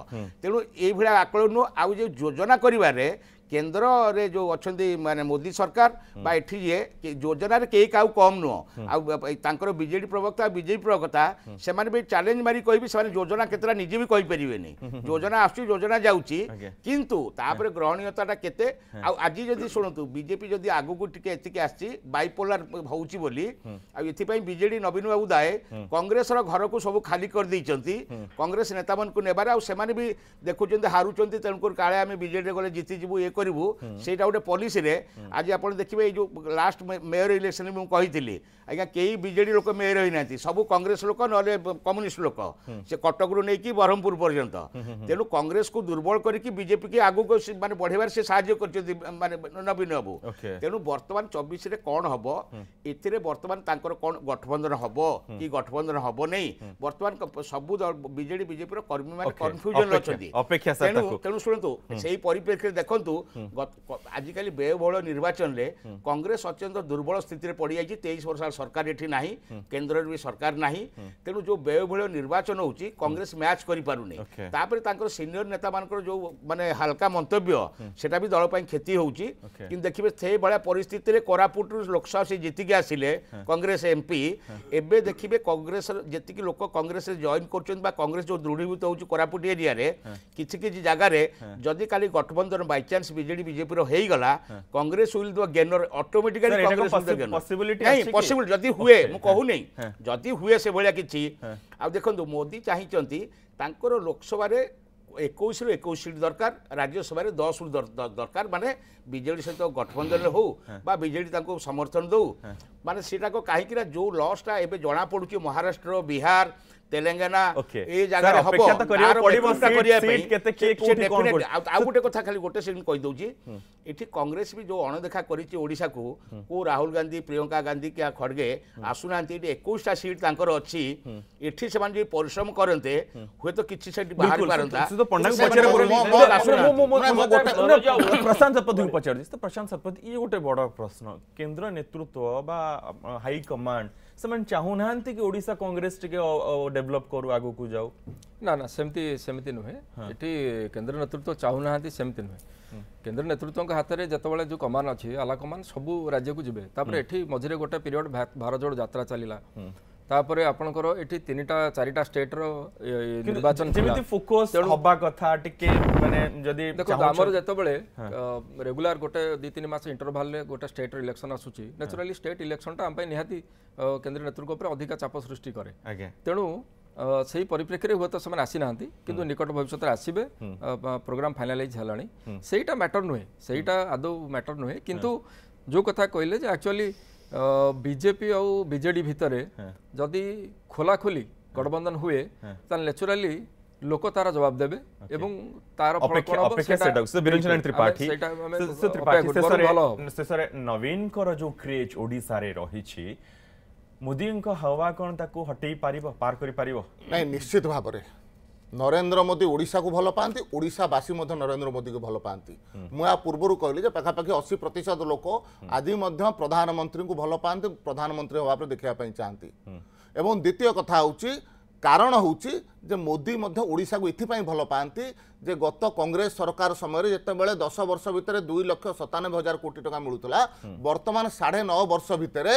ତେଣୁ ଏଇଭଳିଆ ଆକଳନ ଆଉ ଯେଉଁ ଯୋଜନା କରିବାରେ କେନ୍ଦ୍ରରେ ଯେଉଁ ଅଛନ୍ତି ମାନେ ମୋଦି ସରକାର ବା ଏଠି ଇଏ ଯୋଜନାରେ କେହି କାହାକୁ କମ୍ ନୁହଁ ଆଉ ତାଙ୍କର ବିଜେଡି ପ୍ରବକ୍ତା ବିଜେପି ପ୍ରବକ୍ତା ସେମାନେ ବି ଚ୍ୟାଲେଞ୍ଜ ମାରି କହିବି ସେମାନେ ଯୋଜନା କେତେଟା ନିଜେ ବି କହିପାରିବେନି ଯୋଜନା ଆସୁଛି ଯୋଜନା ଯାଉଛି କିନ୍ତୁ ତାପରେ ଗ୍ରହଣୀୟତାଟା କେତେ ଆଉ ଆଜି ଯଦି ଶୁଣନ୍ତୁ ବିଜେପି ଯଦି ଆଗକୁ ଟିକେ ଏତିକି ଆସିଛି ବାଇପୋଲାର ହେଉଛି ବୋଲି ଆଉ ଏଥିପାଇଁ ବିଜେଡି ନବୀନ ବାବୁ ଦାଏ କଂଗ୍ରେସର ଘରକୁ ସବୁ ଖାଲି କରିଦେଇଛନ୍ତି କଂଗ୍ରେସ ନେତାମାନଙ୍କୁ ନେବାରେ ଆଉ ସେମାନେ ବି ଦେଖୁଛନ୍ତି ହାରୁଛନ୍ତି ତେଣୁକରି କାଳେ ଆମେ ବିଜେଡ଼ିରେ ଗଲେ ଜିତିଯିବୁ ଇଏ କରିବୁ ସେଇଟା ଗୋଟେ ପଲିସିରେ ଆଜି ଆପଣ ଦେଖିବେ ଏଇ ଯେଉଁ ଲାଷ୍ଟ ମେୟର ଇଲେକ୍ସନରେ ମୁଁ କହିଥିଲି ଆଜ୍ଞା କେହି ବିଜେଡ଼ି ଲୋକ ମେୟର ହୋଇନାହାନ୍ତି ସବୁ କଂଗ୍ରେସ ଲୋକ ନହେଲେ କମ୍ୟୁନିଷ୍ଟ ଲୋକ ସେ କଟକରୁ ନେଇକି ବ୍ରହ୍ମପୁର ପର୍ଯ୍ୟନ୍ତ ତେଣୁ କଂଗ୍ରେସକୁ ଦୁର୍ବଳ କରିକି ବିଜେପିକି ଆଗକୁ ମାନେ ବଢ଼େଇବାରେ ସେ ସାହାଯ୍ୟ କରିଛନ୍ତି ମାନେ ନବୀନ ବାବୁ ତେଣୁ ବର୍ତ୍ତମାନ ଚବିଶରେ କ'ଣ ହେବ ଏଥିରେ ବର୍ତ୍ତମାନ ତାଙ୍କର କ'ଣ ଗଠବନ୍ଧନ ହେବ କି ଗଠବନ୍ଧନ ହେବ ନାହିଁ ବର୍ତ୍ତମାନ ସବୁ ବିଜେଡି ବିଜେପିର କର୍ମୀମାନେ କନଫ୍ୟୁଜନରେ ଅଛନ୍ତି ତେଣୁ ତେଣୁ ଶୁଣନ୍ତୁ ସେଇ ପରିପ୍ରେକ୍ଷୀରେ ଦେଖନ୍ତୁ আজিকালি ବ୍ୟୟବହୁଳ ନିର୍ବାଚନରେ କଂଗ୍ରେସ ଅତ୍ୟନ୍ତ ଦୁର୍ବଳ ସ୍ଥିତିରେ ପଡ଼ିଯାଇଛି ତେଇଶ ବର୍ଷ ସରକାର ଏଠି ନାହିଁ କେନ୍ଦ୍ରରେ ବି ସରକାର ନାହିଁ ତେଣୁ ଯେଉଁ ବ୍ୟୟବହୁଳ ନିର୍ବାଚନ ହେଉଛି କଂଗ୍ରେସ ମ୍ୟାଚ୍ କରିପାରୁନି ତାପରେ ତାଙ୍କର ସିନିୟର ନେତାମାନଙ୍କର ଯେଉଁ ମାନେ ହାଲକା ମନ୍ତବ୍ୟ ସେଟା ବି ଦଳ ପାଇଁ କ୍ଷତି ହେଉଛି କିନ୍ତୁ ଦେଖିବେ ସେଭଳିଆ ପରିସ୍ଥିତିରେ କୋରାପୁଟରୁ ଲୋକସଭା ସେ ଜିତିକି ଆସିଲେ କଂଗ୍ରେସ ଏମ୍ପି ଏବେ ଦେଖିବେ କଂଗ୍ରେସ ଯେତିକି ଲୋକ କଂଗ୍ରେସରେ ଜଏନ୍ କରୁଛନ୍ତି ବା କଂଗ୍ରେସ ଯେଉଁ ଦୃଢ଼ୀଭୂତ ହେଉଛି କୋରାପୁଟ ଏରିଆରେ କିଛି କିଛି ଜାଗାରେ ଯଦି କାଲି ଗଠବନ୍ଧନ ବାଇଚାନ୍ସ ବିଜେଡି ବିଜେପିର ହେଇଗଲା Congress will the gainer automatically Congress ନାହିଁ ପସିବିଲିଟି ଯଦି ହୁଏ ମୁଁ କହୁନି ଯଦି ହୁଏ ସେଭଳିଆ କିଛି ଆଉ ଦେଖନ୍ତୁ ମୋଦି ଚାହିଁଛନ୍ତି ତାଙ୍କର ଲୋକସଭାରେ ଏକୋଇଶରୁ ଏକୋଇଶ ସିଟ୍ ଦରକାର ରାଜ୍ୟସଭାରେ ଦଶରୁ ଦରକାର ମାନେ ବିଜେଡ଼ି ସହିତ ଗଠବନ୍ଧନ ହେଉ ବା ବିଜେଡ଼ି ତାଙ୍କୁ ସମର୍ଥନ ଦେଉ ମାନେ ସେଟାକୁ କାହିଁକିନା ଯେଉଁ ଲସ୍ଟା ଏବେ ଜଣାପଡ଼ୁଛି ମହାରାଷ୍ଟ୍ର ବିହାର ତେଲେଙ୍ଗାନା ଏଇ ଜାଗାରେ ହବ ଆଉ ଗୋଟେ କଥା ଖାଲି ଗୋଟେ ସେକେଣ୍ଡ କହିଦେଉଛି ଏଠି କଂଗ୍ରେସ ବି ଯୋଉ ଅଣଦେଖା କରିଛି ଓଡ଼ିଶାକୁ କୋଉ ରାହୁଲ ଗାନ୍ଧୀ ପ୍ରିୟଙ୍କା ଗାନ୍ଧୀ କି ଖଡ଼ଗେ ଆସୁନାହାନ୍ତି ଏଠି ଏକୋଇଶଟା ସିଟ୍ ତାଙ୍କର ଅଛି ଏଠି ସେମାନେ ଯଦି ପରିଶ୍ରମ କରନ୍ତେ ହୁଏତ କିଛି ସେଠି ବାହାରି ପାରନ୍ତା ପ୍ରଶାନ୍ତ ଶତପଥୀଙ୍କୁ ପଚାରୁଛି ତ ପ୍ରଶାନ୍ତ ଶତପଥୀ ଇଏ ଗୋଟେ ବଡ଼ ପ୍ରଶ୍ନ କେନ୍ଦ୍ର ନେତୃତ୍ୱ ବା ହାଇକମାଣ୍ଡ ସେମାନେ ଚାହୁଁନାହାନ୍ତି କି ଓଡ଼ିଶା କଂଗ୍ରେସ ଟିକେ ଡେଭଲପ୍ କରୁ ଆଗକୁ ଯାଉ ନା ନା ସେମିତି ସେମିତି ନୁହେଁ ଏଠି କେନ୍ଦ୍ର ନେତୃତ୍ୱ ଚାହୁଁନାହାନ୍ତି ସେମିତି ନୁହେଁ କେନ୍ଦ୍ର ନେତୃତ୍ୱଙ୍କ ହାତରେ ଯେତେବେଳେ ଯେଉଁ କମାନ ଅଛି ଆଲା କମାନ ସବୁ ରାଜ୍ୟକୁ ଯିବେ ତାପରେ ଏଠି ମଝିରେ ଗୋଟେ ପିରିୟଡ଼ ଭାରତ ଯୋଡ଼ ଯାତ୍ରା ଚାଲିଲା ତାପରେ ଆପଣଙ୍କର ଏଠି ତିନିଟା ଚାରିଟା ଷ୍ଟେଟର ନିର୍ବାଚନ ଯେମିତି ଫୋକସ୍ ହବା କଥା ଟିକେ ମାନେ ଯଦି ଦେଖନ୍ତୁ ଆମର ଯେତେବେଳେ ରେଗୁଲାର ଗୋଟେ ଦୁଇ ତିନି ମାସ ଇଣ୍ଟରଭାଲରେ ଗୋଟେ ଷ୍ଟେଟର ଇଲେକ୍ସନ ଆସୁଛି ନ୍ୟାଚୁରାଲି ଷ୍ଟେଟ୍ ଇଲେକ୍ସନଟା ଆମ ପାଇଁ ନିହାତି କେନ୍ଦ୍ରୀୟ ନେତୃତ୍ୱ ଉପରେ ଅଧିକା ଚାପ ସୃଷ୍ଟି କରେ ତେଣୁ ସେହି ପରିପ୍ରେକ୍ଷୀରେ ହୁଏତ ସେମାନେ ଆସିନାହାନ୍ତି କିନ୍ତୁ ନିକଟ ଭବିଷ୍ୟତରେ ଆସିବେ ପ୍ରୋଗ୍ରାମ ଫାଇନାଲାଇଜ୍ ହେଲାଣି ସେଇଟା ମ୍ୟାଟର ନୁହେଁ ସେଇଟା ଆଦୌ ମ୍ୟାଟର ନୁହେଁ କିନ୍ତୁ ଯେଉଁ କଥା କହିଲେ ଯେ ଆକ୍ଚୁଆଲି বিজেপি আউ বিজেডি ভিতরে হ্যাঁ। যদি খোলাখোলি হ্যাঁ। গঠবন্ধন হুয়ে হ্যাঁ। তাহলে ন্যাচুরালি লোক তার জবাব দেবে এবং তার শেষে নবীনকর যে ক্রেজ ওড়িশার রয়েছে মোদীঙ্ক হাওয়া কোণ তাকে হটাই পার করে পার না নিশ্চিত ভাবে ନରେନ୍ଦ୍ର ମୋଦି ଓଡ଼ିଶାକୁ ଭଲ ପାଆନ୍ତି ଓଡ଼ିଶାବାସୀ ମଧ୍ୟ ନରେନ୍ଦ୍ର ମୋଦିକୁ ଭଲ ପାଆନ୍ତି ମୁଁ ଏହା ପୂର୍ବରୁ କହିଲି ଯେ ପାଖାପାଖି ଅଶୀ ପ୍ରତିଶତ ଲୋକ ଆଜି ମଧ୍ୟ ପ୍ରଧାନମନ୍ତ୍ରୀଙ୍କୁ ଭଲ ପାଆନ୍ତି ପ୍ରଧାନମନ୍ତ୍ରୀ ହେବା ପରେ ଦେଖିବା ପାଇଁ ଚାହାନ୍ତି ଏବଂ ଦ୍ୱିତୀୟ କଥା ହେଉଛି କାରଣ ହେଉଛି ଯେ ମୋଦି ମଧ୍ୟ ଓଡ଼ିଶାକୁ ଏଥିପାଇଁ ଭଲ ପାଆନ୍ତି ଯେ ଗତ କଂଗ୍ରେସ ସରକାର ସମୟରେ ଯେତେବେଳେ ଦଶ ବର୍ଷ ଭିତରେ ଦୁଇ ଲକ୍ଷ ସତାନବେ ହଜାର କୋଟି ଟଙ୍କା ମିଳୁଥିଲା ବର୍ତ୍ତମାନ ସାଢ଼େ ନଅ ବର୍ଷ ଭିତରେ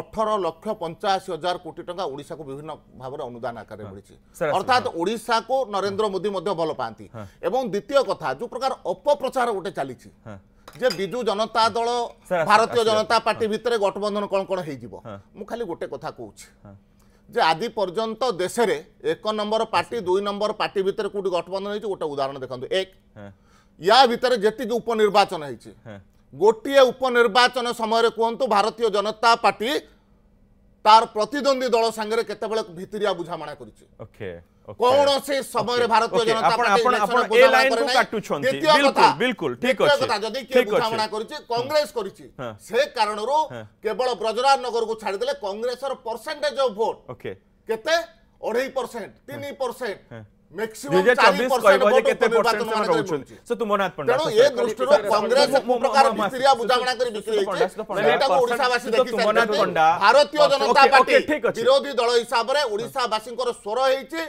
ଅଠର ଲକ୍ଷ ପଞ୍ଚାଅଶୀ ହଜାର କୋଟି ଟଙ୍କା ଓଡ଼ିଶାକୁ ବିଭିନ୍ନ ଭାବରେ ଅନୁଦାନ ଆକାରରେ ମିଳିଛି ଅର୍ଥାତ୍ ଓଡ଼ିଶାକୁ ନରେନ୍ଦ୍ର ମୋଦି ମଧ୍ୟ ଭଲ ପାଆନ୍ତି ଏବଂ ଦ୍ୱିତୀୟ କଥା ଯେଉଁ ପ୍ରକାର ଅପପ୍ରଚାର ଗୋଟେ ଚାଲିଛି ଯେ ବିଜୁ ଜନତା ଦଳ ଭାରତୀୟ ଜନତା ପାର୍ଟି ଭିତରେ ଗଠବନ୍ଧନ କ'ଣ କ'ଣ ହେଇଯିବ ମୁଁ ଖାଲି ଗୋଟେ କଥା କହୁଛି যে আদি পর্যন্ত দেশের এক নম্বর পার্টি দুই নম্বর পার্টি ভিতরে কোটি গঠবন্ধন হয়েছে গোটা উদাহরণ দেখুন এক হ্যাঁ। ইয়া ভিতরে যেতিকি উপনির্বাচন হয়েছে গোটিয়ে উপনির্বাচন সময় কুহতু ভারতীয় জনতা পার্টি তার প্রতিদ্বন্দ্বী দল সাংরে কেতবে ভিতরিয়া বুঝামা করেছে କୌଣସି ସମୟରେ ଭାରତୀୟ ଜନତା ପାର୍ଟି ଏ ଲାଇନକୁ କାଟୁଛନ୍ତି ବିଲକୁଲ ବିଲକୁଲ ଠିକ ଅଛି କଥା ଯଦି କିଏ ବୁଝାମଣା କରିଛି କଂଗ୍ରେସ କରିଛି ସେ କାରଣରୁ କେବଳ ବ୍ରଜରାଜ ନଗରକୁ ଛାଡିଦେଲେ କଂଗ୍ରେସର ପରସେଣ୍ଟେଜ ଅଫ ଭୋଟ କେତେ ଅଢେଇ ପରସେଣ୍ଟ ତିନି ପରସେଣ୍ଟ ଭାରତୀୟ ଜନତା ପାର୍ଟି ବିରୋଧୀ ଦଳ ହିସାବରେ ଓଡ଼ିଶାବାସୀଙ୍କର ସ୍ୱର ହେଇଛି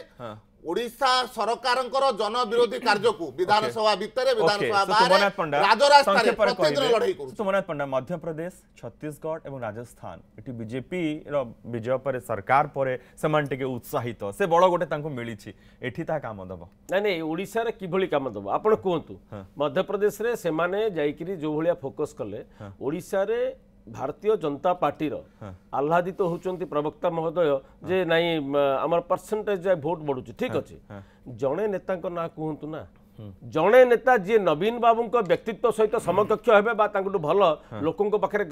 ওড়িশা সরকারঙ্কর জনবিরোধী কার্যকু বিধানসভা ভিতরে বিধানসভা বাইরে রাজরাস্তারে প্রতিদিন লড়াই করুছে সুমনাথ পণ্ডা মধ্যপ্রদেশ ছত্তিশগড় এবং রাজস্থান এটি বিজেপি বিজয় পরে সরকার পরে সেমান উৎসাহিত সে বড় গোটে তাঙ্কু মিলিছি এটি তা কাম দেব না না ওড়িশার কিভলি কাম দেব আপন কুহতু মধ্যপ্রদেশরে সেমানে ফোকস কলে ଭାରତୀୟ ଜନତା ପାର୍ଟିର ଆହ୍ଲାଦିତ ହେଉଛନ୍ତି ପ୍ରବକ୍ତା ମହୋଦୟ ଯେ ନାଇଁ ଆମର ପରସେଣ୍ଟେଜ ଭୋଟ ବଢ଼ୁଛି ଠିକ୍ ଅଛି ଜଣେ ନେତାଙ୍କ ନାଁ କୁହନ୍ତୁ ନା ଜଣେ ନେତା ଯିଏ ନବୀନ ବାବୁଙ୍କ ବ୍ୟକ୍ତିତ୍ୱ ସହିତ ସମକକ୍ଷ ହେବେ ବା ତାଙ୍କଠୁ ଭଲ ଲୋକଙ୍କ ପାଖରେ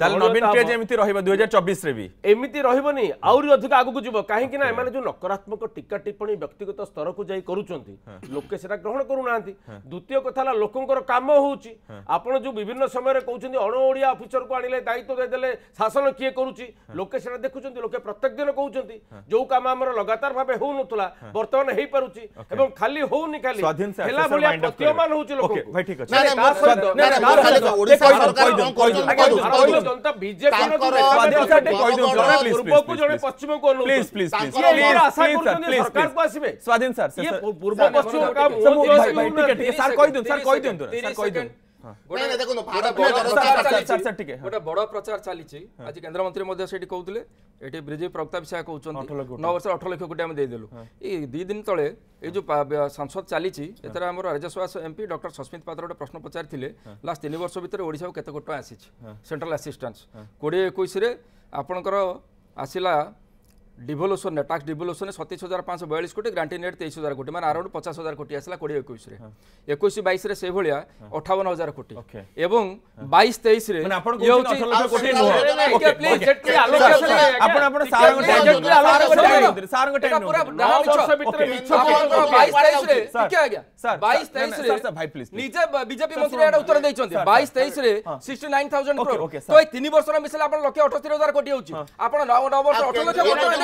ଏମିତି ରହିବ ଦୁଇ ହଜାର ଚବିଶରେ ବି ଏମିତି ରହିବନି ଆହୁରି ଅଧିକ ଆଗକୁ ଯିବ କାହିଁକି ନା ଏମାନେ ଯୋଉ ନକାରାତ୍ମକ ଟୀକା ଟିପ୍ପଣୀ ବ୍ୟକ୍ତିଗତ ସ୍ତରକୁ ଯାଇ କରୁଛନ୍ତି ଲୋକେ ସେଟା ଗ୍ରହଣ କରୁନାହାନ୍ତି ଦ୍ୱିତୀୟ କଥା ହେଲା ଲୋକଙ୍କର କାମ ହଉଛି ଆପଣ ଯୋଉ ବିଭିନ୍ନ ସମୟରେ କହୁଛନ୍ତି ଅଣ ଓଡ଼ିଆ ଅଫିସରକୁ ଆଣିଲେ ଦାୟିତ୍ୱ ଦେଇଦେଲେ ଶାସନ କିଏ କରୁଛି ଲୋକେ ସେଟା ଦେଖୁଛନ୍ତି ଲୋକେ ପ୍ରତ୍ୟେକ ଦିନ କହୁଛନ୍ତି ଯୋଉ କାମ ଆମର ଲଗାତାର ଭାବେ ହଉନଥିଲା ବର୍ତ୍ତମାନ ହେଇପାରୁଛି ଏବଂ ଖାଲି ହଉନି ଖାଲି ହେଲା ଭଳିଆ wind up କରିବେ ଓକେ ଭାଇ ଠିକ ଅଛି ନା ନା ମୁଁ ଖାଲି ଓଡ଼ିଶା ସରକାର କଣ କହିଦଉଛି ଜନତା ବିଜେପି ପୂର୍ବକୁ ଜଣେ ପଶ୍ଚିମକୁ ପ୍ଲିଜ ପ୍ଲିଜ ପ୍ଲିଜ ଆଶା କରୁଛନ୍ତି ସରକାରକୁ ଆସିବେ ସ୍ୱାଧୀନ ସାର୍ ପୂର୍ବ ପଶ୍ଚିମ ସାର୍ କହିଦିଅନ୍ତୁ ସାର୍ କହିଦିଅନ୍ତୁ ସାର୍ କହିଦିଅନ୍ତୁ ସାଂସଦ ଚାଲିଛି ଏଥିରେ ଆମର ରାଜ୍ୟସଭା ଏମ୍ପି ଡକ୍ଟର ସସ୍ମିତ ପାତ୍ର ଗୋଟେ ପ୍ରଶ୍ନ ପଚାରିଥିଲେ ଲାଷ୍ଟ ତିନି ବର୍ଷ ଭିତରେ ଓଡ଼ିଶାକୁ କେତେ କୋଟି ଟଙ୍କା ଆସିଛି ସେଣ୍ଟ୍ରାଲ ଆସିଷ୍ଟାନ୍ସ କୋଡ଼ିଏ ଏକୋଇଶରେ ଆପଣଙ୍କର ଆସିଲା ডিভলুসন ট্যাক্স ডিভলুসন সতেইশ হাজার পাঁচশো বয়াশ কোটি গ্রান্টিনেড তেইশ হাজার কোটি মানে আরাউন্ড পচাশ হাজার কোটি আসলা কোড়ি একুশে একুশ বাইশে সেইভাবে অঠাবন হাজার কোটি এবং বাইশ তেইশে নিজে বিজেপি মন্ত্রী এটা উত্তর দিয়েছেন বাইশ তেইশে সিক্সটি নাইন থাউজেন্ড তো এই তিন বর্ষর মিশলে আপনার লক্ষে অঠস্তি হাজার কোটি হচ্ছে আপনার নয় বর্ষ অঠর লক্ষ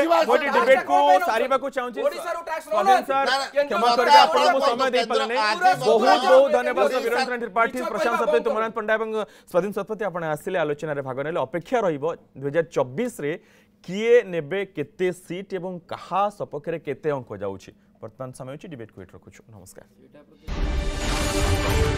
কোটি ডিবেট কো সারিবা কো চাওচি ওড়িশা রোট্যাক্স রল স্যার চমৎকারা প্রমোসাময় দি পালে বহুত বহুত ধন্যবাদ বীরেন্দ্র তিরপাটি প্রশান্ত সতে অমরণ পান্ডেয়া এবং স্বাধীন সত্বতে আপনে আসলে আলোচনার ভাগ নেলে अपेक्षा রইবো 2024 রে কিয়ে নেবে কতে সিট এবং কহা সপকরে কতে অঙ্ক যাওচি বর্তমান সময়ছি ডিবেট কো ইট রাখুছো নমস্কার